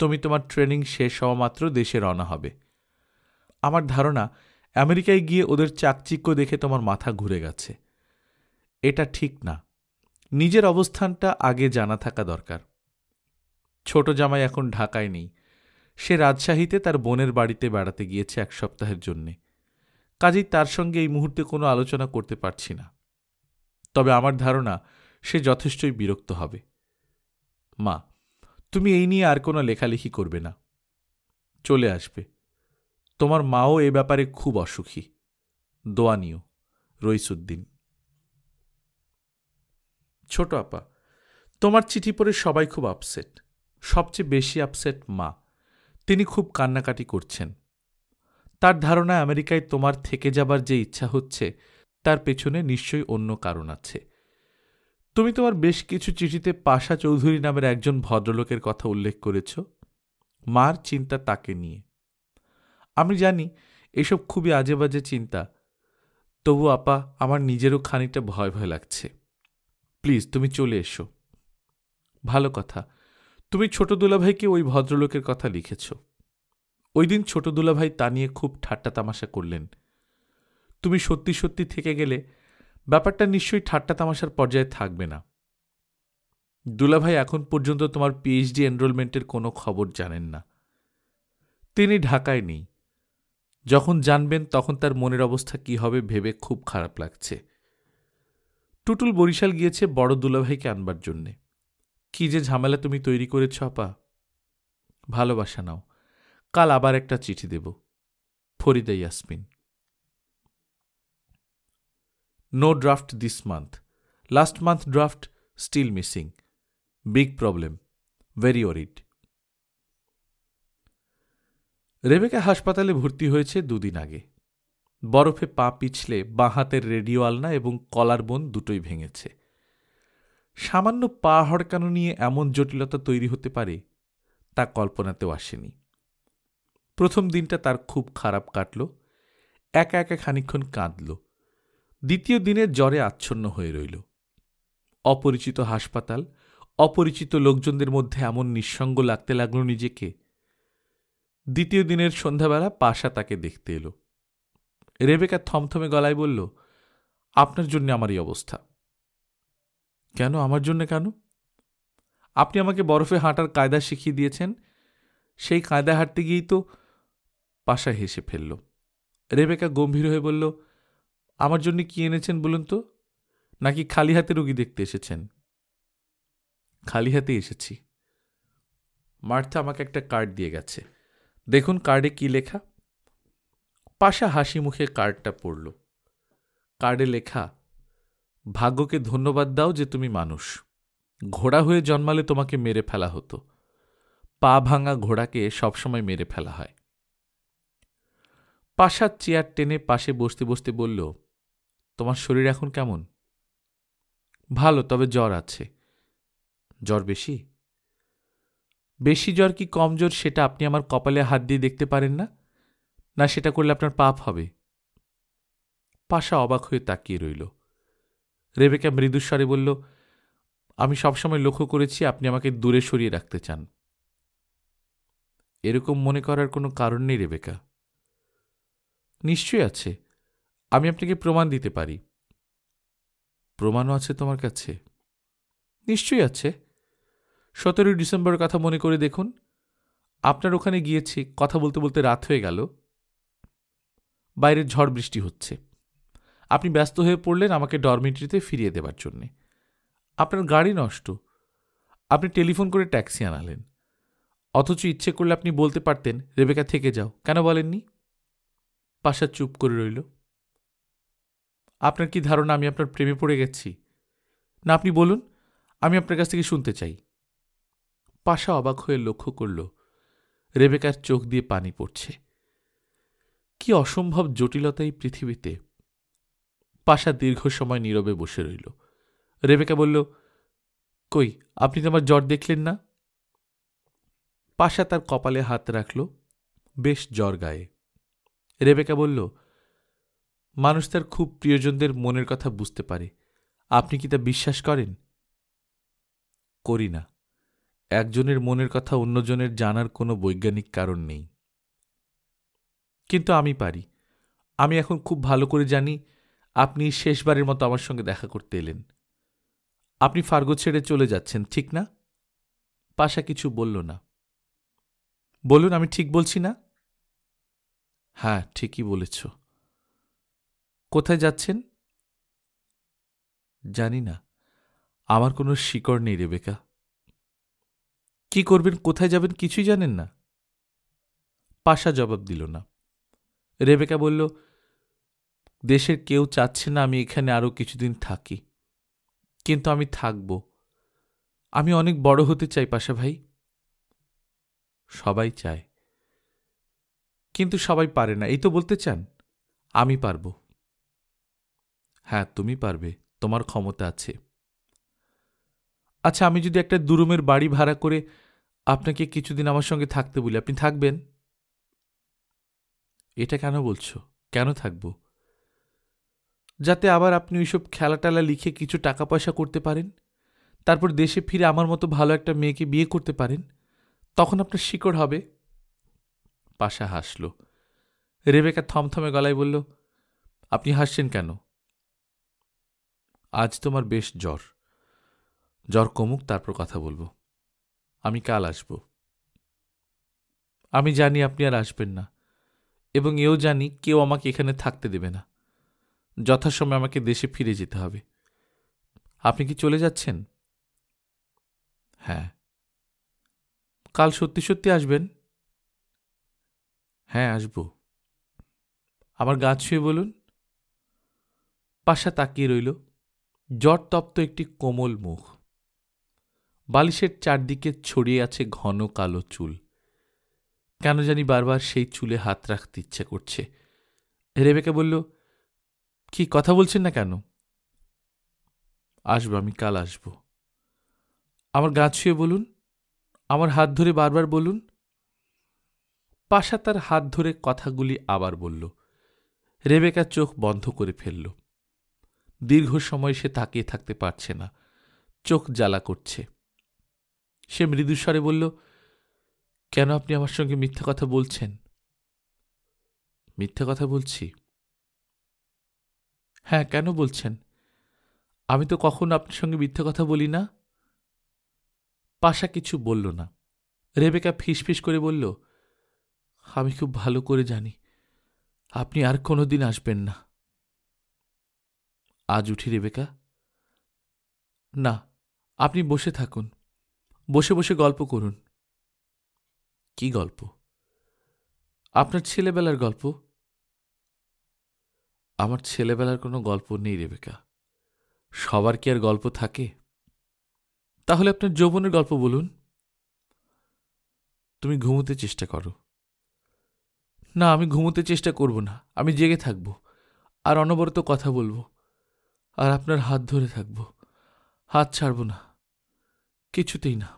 [SPEAKER 1] তুমি তোমার ট্রেনিং শেষ হওয়া মাত্র দেশে রওনা হবে আমার ধারণা আমেরিকায় গিয়ে ওদের চাকচিক্য দেখে তোমার মাথা ঘুরে গেছে এটা ঠিক না নিজের অবস্থানটা আগে জানা থাকা দরকার ছোট জামাই এখন ঢাকায় নেই সে রাজশাহীতে তার বোনের বাড়িতে বেড়াতে গিয়েছে এক সপ্তাহের জন্যে কাজেই তার সঙ্গে এই মুহূর্তে কোনো আলোচনা করতে পারছি না তবে আমার ধারণা সে যথেষ্টই বিরক্ত হবে মা তুমি এই নিয়ে আর কোনো লেখালেখি করবে না চলে আসবে তোমার মাও এ ব্যাপারে খুব অসুখী দোয়া নিও রইসুদ্দিন ছোট আপা তোমার চিঠি পড়ে সবাই খুব আপসেট সবচেয়ে বেশি আপসেট মা তিনি খুব কান্নাকাটি করছেন তার ধারণা আমেরিকায় তোমার থেকে যাবার যে ইচ্ছা হচ্ছে তার পেছনে নিশ্চয়ই অন্য কারণ আছে তুমি তোমার বেশ কিছু চিঠিতে পাশা চৌধুরী নামের একজন ভদ্রলোকের কথা উল্লেখ করেছ মার চিন্তা তাকে নিয়ে আমি জানি এসব খুবই আজে বাজে চিন্তা তবু আপা আমার নিজেরও খানিকটা ভয় ভয় লাগছে প্লিজ তুমি চলে এসো ভালো কথা তুমি ছোট দুলাভাইকে ওই ভদ্রলোকের কথা লিখেছ ওই দিন ছোট দুলাভাই তা নিয়ে খুব ঠাট্টা তামাশা করলেন তুমি সত্যি সত্যি থেকে গেলে ব্যাপারটা নিশ্চয়ই ঠাট্টা তামাশার পর্যায়ে থাকবে না দুলাভাই এখন পর্যন্ত তোমার পিএইচডি এনরোলমেন্টের কোনো খবর জানেন না তিনি ঢাকায় নেই যখন জানবেন তখন তার মনের অবস্থা কি হবে ভেবে খুব খারাপ লাগছে টুটুল বরিশাল গিয়েছে বড় দুলাভাইকে আনবার জন্যে কি যে ঝামেলা তুমি তৈরি করেছ আপা ভালোবাসা নাও কাল আবার একটা চিঠি দেব Farida Yasmin no draft this month last month draft still missing big problem very worried Rebecca হাসপাতালে ভর্তি হয়েছে দুদিন আগে বরফে পা পিছলে বাঁ হাতের রেডিও আলনা এবং কলার বোন দুটোই ভেঙেছে সামান্য পা হড়কানো নিয়ে এমন জটিলতা তৈরি হতে পারে তা কল্পনাতেও আসেনি প্রথম দিনটা তার খুব খারাপ কাটল একা একা খানিক্ষণ কাঁদল দ্বিতীয় দিনের জ্বরে আচ্ছন্ন হয়ে রইল অপরিচিত হাসপাতাল অপরিচিত লোকজনদের মধ্যে এমন নিঃসঙ্গ লাগতে লাগল নিজেকে দ্বিতীয় দিনের সন্ধ্যাবেলা পাশা তাকে দেখতে এলো রেবেকা থমথমে গলায় বলল আপনার জন্য আমার এই অবস্থা কেন আমার জন্য কেন আপনি আমাকে বরফে হাঁটার কায়দা শিখিয়ে দিয়েছেন সেই কায়দা হাঁটতে গিয়েই তো পাশা হেসে ফেলল রেবেকা গম্ভীর হয়ে বলল আমার জন্য কি এনেছেন বলুন তো নাকি খালি হাতে রুগী দেখতে এসেছেন খালি হাতে এসেছি মার্থা আমাকে একটা কার্ড দিয়ে গেছে দেখুন কার্ডে কি লেখা পাশা হাসি মুখে কার্ডটা পড়ল কার্ডে লেখা ভাগ্যকে ধন্যবাদ দাও যে তুমি মানুষ ঘোড়া হয়ে জন্মালে তোমাকে মেরে ফেলা হতো পা ভাঙা ঘোড়াকে সবসময় মেরে ফেলা হয় পাশার চেয়ার টেনে পাশে বসতে বসতে বলল তোমার শরীর এখন কেমন ভালো তবে জ্বর আছে জ্বর বেশি বেশি জ্বর কি কম জ্বর সেটা আপনি আমার কপালে হাত দিয়ে দেখতে পারেন না না সেটা করলে আপনার পাপ হবে পাশা অবাক হয়ে তাকিয়ে রইল রেবেকা মৃদুস্বরে বলল আমি সবসময় লক্ষ্য করেছি আপনি আমাকে দূরে সরিয়ে রাখতে চান এরকম মনে করার কোনো কারণ নেই রেবেকা নিশ্চয় আছে আমি আপনাকে প্রমাণ দিতে পারি প্রমাণও আছে তোমার কাছে নিশ্চয়ই আছে সতেরোই ডিসেম্বরের কথা মনে করে দেখুন আপনার ওখানে গিয়েছি কথা বলতে বলতে রাত হয়ে গেল বাইরে ঝড় বৃষ্টি হচ্ছে আপনি ব্যস্ত হয়ে পড়লেন আমাকে ডরমিটরিতে ফিরিয়ে দেবার জন্যে আপনার গাড়ি নষ্ট আপনি টেলিফোন করে ট্যাক্সি আনালেন অথচ ইচ্ছে করলে আপনি বলতে পারতেন রেবেকা থেকে যাও কেন বলেননি পাশা চুপ করে রইল আপনার কি ধারণা আমি আপনার প্রেমে পড়ে গেছি না আপনি বলুন আমি আপনার কাছ থেকে শুনতে চাই পাশা অবাক হয়ে লক্ষ্য করল রেবেকার চোখ দিয়ে পানি পড়ছে কি অসম্ভব জটিলতা এই পৃথিবীতে পাশা দীর্ঘ সময় নীরবে বসে রইল রেবেকা বলল কই আপনি তো আমার জ্বর দেখলেন না পাশা তার কপালে হাত রাখল বেশ জ্বর গায়ে রেবেকা বলল মানুষ তার খুব প্রিয়জনদের মনের কথা বুঝতে পারে আপনি কি তা বিশ্বাস করেন করি না একজনের মনের কথা অন্যজনের জানার কোনো বৈজ্ঞানিক কারণ নেই কিন্তু আমি পারি আমি এখন খুব ভালো করে জানি আপনি শেষবারের মতো আমার সঙ্গে দেখা করতে এলেন আপনি ফার্গো ছেড়ে চলে যাচ্ছেন ঠিক না পাশা কিছু বলল না বলুন আমি ঠিক বলছি না হ্যাঁ ঠিকই বলেছ কোথায় যাচ্ছেন জানি না আমার কোনো শিকড় নেই রেবেকা কি করবেন কোথায় যাবেন কিছুই জানেন না পাশা জবাব দিল না রেবেকা বলল দেশের কেউ চাচ্ছে না আমি এখানে আরও কিছুদিন থাকি কিন্তু আমি থাকব আমি অনেক বড় হতে চাই পাশা ভাই সবাই চায় কিন্তু সবাই পারে না এই তো বলতে চান আমি পারব হ্যাঁ তুমি পারবে তোমার ক্ষমতা আছে আচ্ছা আমি যদি একটা দুরুমের বাড়ি ভাড়া করে আপনাকে কিছুদিন আমার সঙ্গে থাকতে বলি আপনি থাকবেন এটা কেন বলছো কেন থাকবো যাতে আবার আপনি ওইসব খেলাটালা লিখে কিছু টাকা পয়সা করতে পারেন তারপর দেশে ফিরে আমার মতো ভালো একটা মেয়েকে বিয়ে করতে পারেন তখন আপনার শিকড় হবে পাশা হাসল রেবেকা থমথমে গলায় বলল আপনি হাসছেন কেন আজ তোমার বেশ জ্বর জ্বর কমুক তারপর কথা বলবো আমি কাল আসব আমি জানি আপনি আর আসবেন না এবং এও জানি কেউ আমাকে এখানে থাকতে দেবে না যথাসময়ে আমাকে দেশে ফিরে যেতে হবে আপনি কি চলে যাচ্ছেন হ্যাঁ কাল সত্যি সত্যি আসবেন হ্যাঁ আসব আমার গাছ ছুঁয়ে বলুন পাশা তাকিয়ে রইল জট তপ্ত একটি কোমল মুখ বালিশের চারদিকে ছড়িয়ে আছে ঘন কালো চুল কেন জানি বারবার সেই চুলে হাত রাখতে ইচ্ছে করছে রেবেকে বলল কি কথা বলছেন না কেন আসবো আমি কাল আসব আমার গা ছুঁয়ে বলুন আমার হাত ধরে বারবার বলুন পাশা তার হাত ধরে কথাগুলি আবার বলল রেবেকা চোখ বন্ধ করে ফেলল দীর্ঘ সময় সে তাকিয়ে থাকতে পারছে না চোখ জ্বালা করছে সে মৃদুস্বরে বলল কেন আপনি আমার সঙ্গে মিথ্যা কথা বলছেন মিথ্যা কথা বলছি হ্যাঁ কেন বলছেন আমি তো কখনো আপনার সঙ্গে মিথ্যা কথা বলি না পাশা কিছু বলল না রেবেকা ফিসফিস করে বলল আমি খুব ভালো করে জানি আপনি আর কোনো দিন আসবেন না আজ উঠি রেবেকা না আপনি বসে থাকুন বসে বসে গল্প করুন কি গল্প আপনার ছেলেবেলার গল্প আমার ছেলেবেলার কোনো গল্প নেই রেবেকা সবার কি আর গল্প থাকে তাহলে আপনার যৌবনের গল্প বলুন তুমি ঘুমোতে চেষ্টা করো না আমি ঘুমোতে চেষ্টা করব না আমি জেগে থাকব আর অনবরত কথা বলবো আর আপনার হাত ধরে থাকব হাত ছাড়ব না কিছুতেই না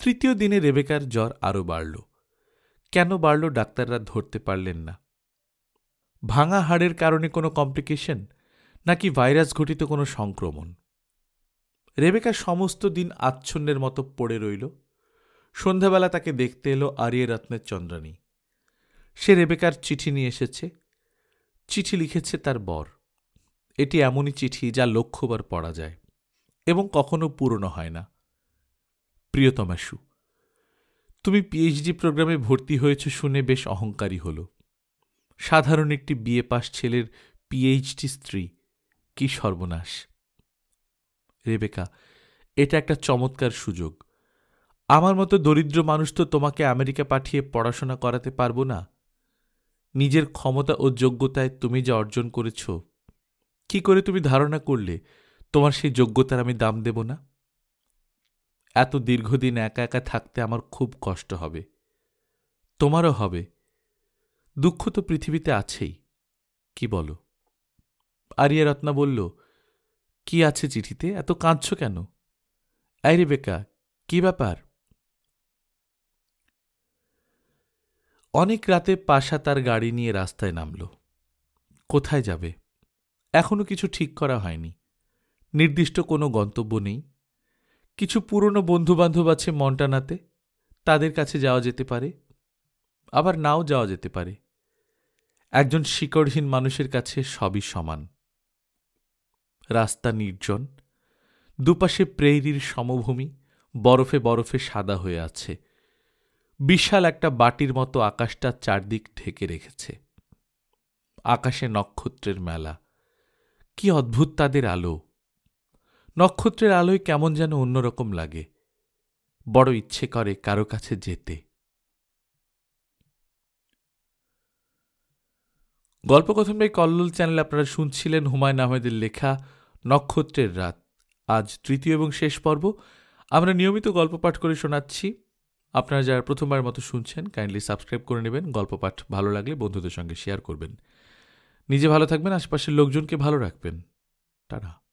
[SPEAKER 1] তৃতীয় দিনে রেবেকার জ্বর আরও বাড়ল কেন বাড়ল ডাক্তাররা ধরতে পারলেন না ভাঙা হাড়ের কারণে কোনো কমপ্লিকেশন নাকি ভাইরাস ঘটিত কোনো সংক্রমণ রেবেকা সমস্ত দিন আচ্ছন্নের মতো পড়ে রইল সন্ধ্যাবেলা তাকে দেখতে এলো আরিয়ে রত্নের চন্দ্রানী সে রেবেকার চিঠি নিয়ে এসেছে চিঠি লিখেছে তার বর এটি এমনই চিঠি যা লক্ষ্যবার পড়া যায় এবং কখনো পূরণ হয় না প্রিয়তমাশু তুমি পিএইচডি প্রোগ্রামে ভর্তি হয়েছ শুনে বেশ অহংকারী হল সাধারণ একটি বিএ পাস ছেলের পিএইচডি স্ত্রী কি সর্বনাশ রেবেকা এটা একটা চমৎকার সুযোগ আমার মতো দরিদ্র মানুষ তো তোমাকে আমেরিকা পাঠিয়ে পড়াশোনা করাতে পারবো না নিজের ক্ষমতা ও যোগ্যতায় তুমি যা অর্জন করেছ কি করে তুমি ধারণা করলে তোমার সেই যোগ্যতার আমি দাম দেব না এত দীর্ঘদিন একা একা থাকতে আমার খুব কষ্ট হবে তোমারও হবে দুঃখ তো পৃথিবীতে আছেই কি বলো আরিয়া বলল কি আছে চিঠিতে এত কাঁদছ কেন আইরে বেকা কি ব্যাপার অনেক রাতে পাশা তার গাড়ি নিয়ে রাস্তায় নামল কোথায় যাবে এখনও কিছু ঠিক করা হয়নি নির্দিষ্ট কোনো গন্তব্য নেই কিছু পুরনো বন্ধুবান্ধব আছে মন্টানাতে তাদের কাছে যাওয়া যেতে পারে আবার নাও যাওয়া যেতে পারে একজন শিকড়হীন মানুষের কাছে সবই সমান রাস্তা নির্জন দুপাশে প্রেরির সমভূমি বরফে বরফে সাদা হয়ে আছে বিশাল একটা বাটির মতো আকাশটা চারদিক ঢেকে রেখেছে আকাশে নক্ষত্রের মেলা কি অদ্ভুত তাদের আলো নক্ষত্রের আলোয় কেমন যেন অন্যরকম লাগে বড় ইচ্ছে করে কারো কাছে যেতে কথমে কল্লোল চ্যানেল আপনারা শুনছিলেন হুমায়ুন আহমেদের লেখা নক্ষত্রের রাত আজ তৃতীয় এবং শেষ পর্ব আমরা নিয়মিত গল্প পাঠ করে শোনাচ্ছি আপনারা যারা প্রথমবার মতো শুনছেন কাইন্ডলি সাবস্ক্রাইব করে নেবেন গল্প পাঠ ভালো লাগলে বন্ধুদের সঙ্গে শেয়ার করবেন নিজে ভালো থাকবেন আশেপাশের লোকজনকে ভালো রাখবেন টাটা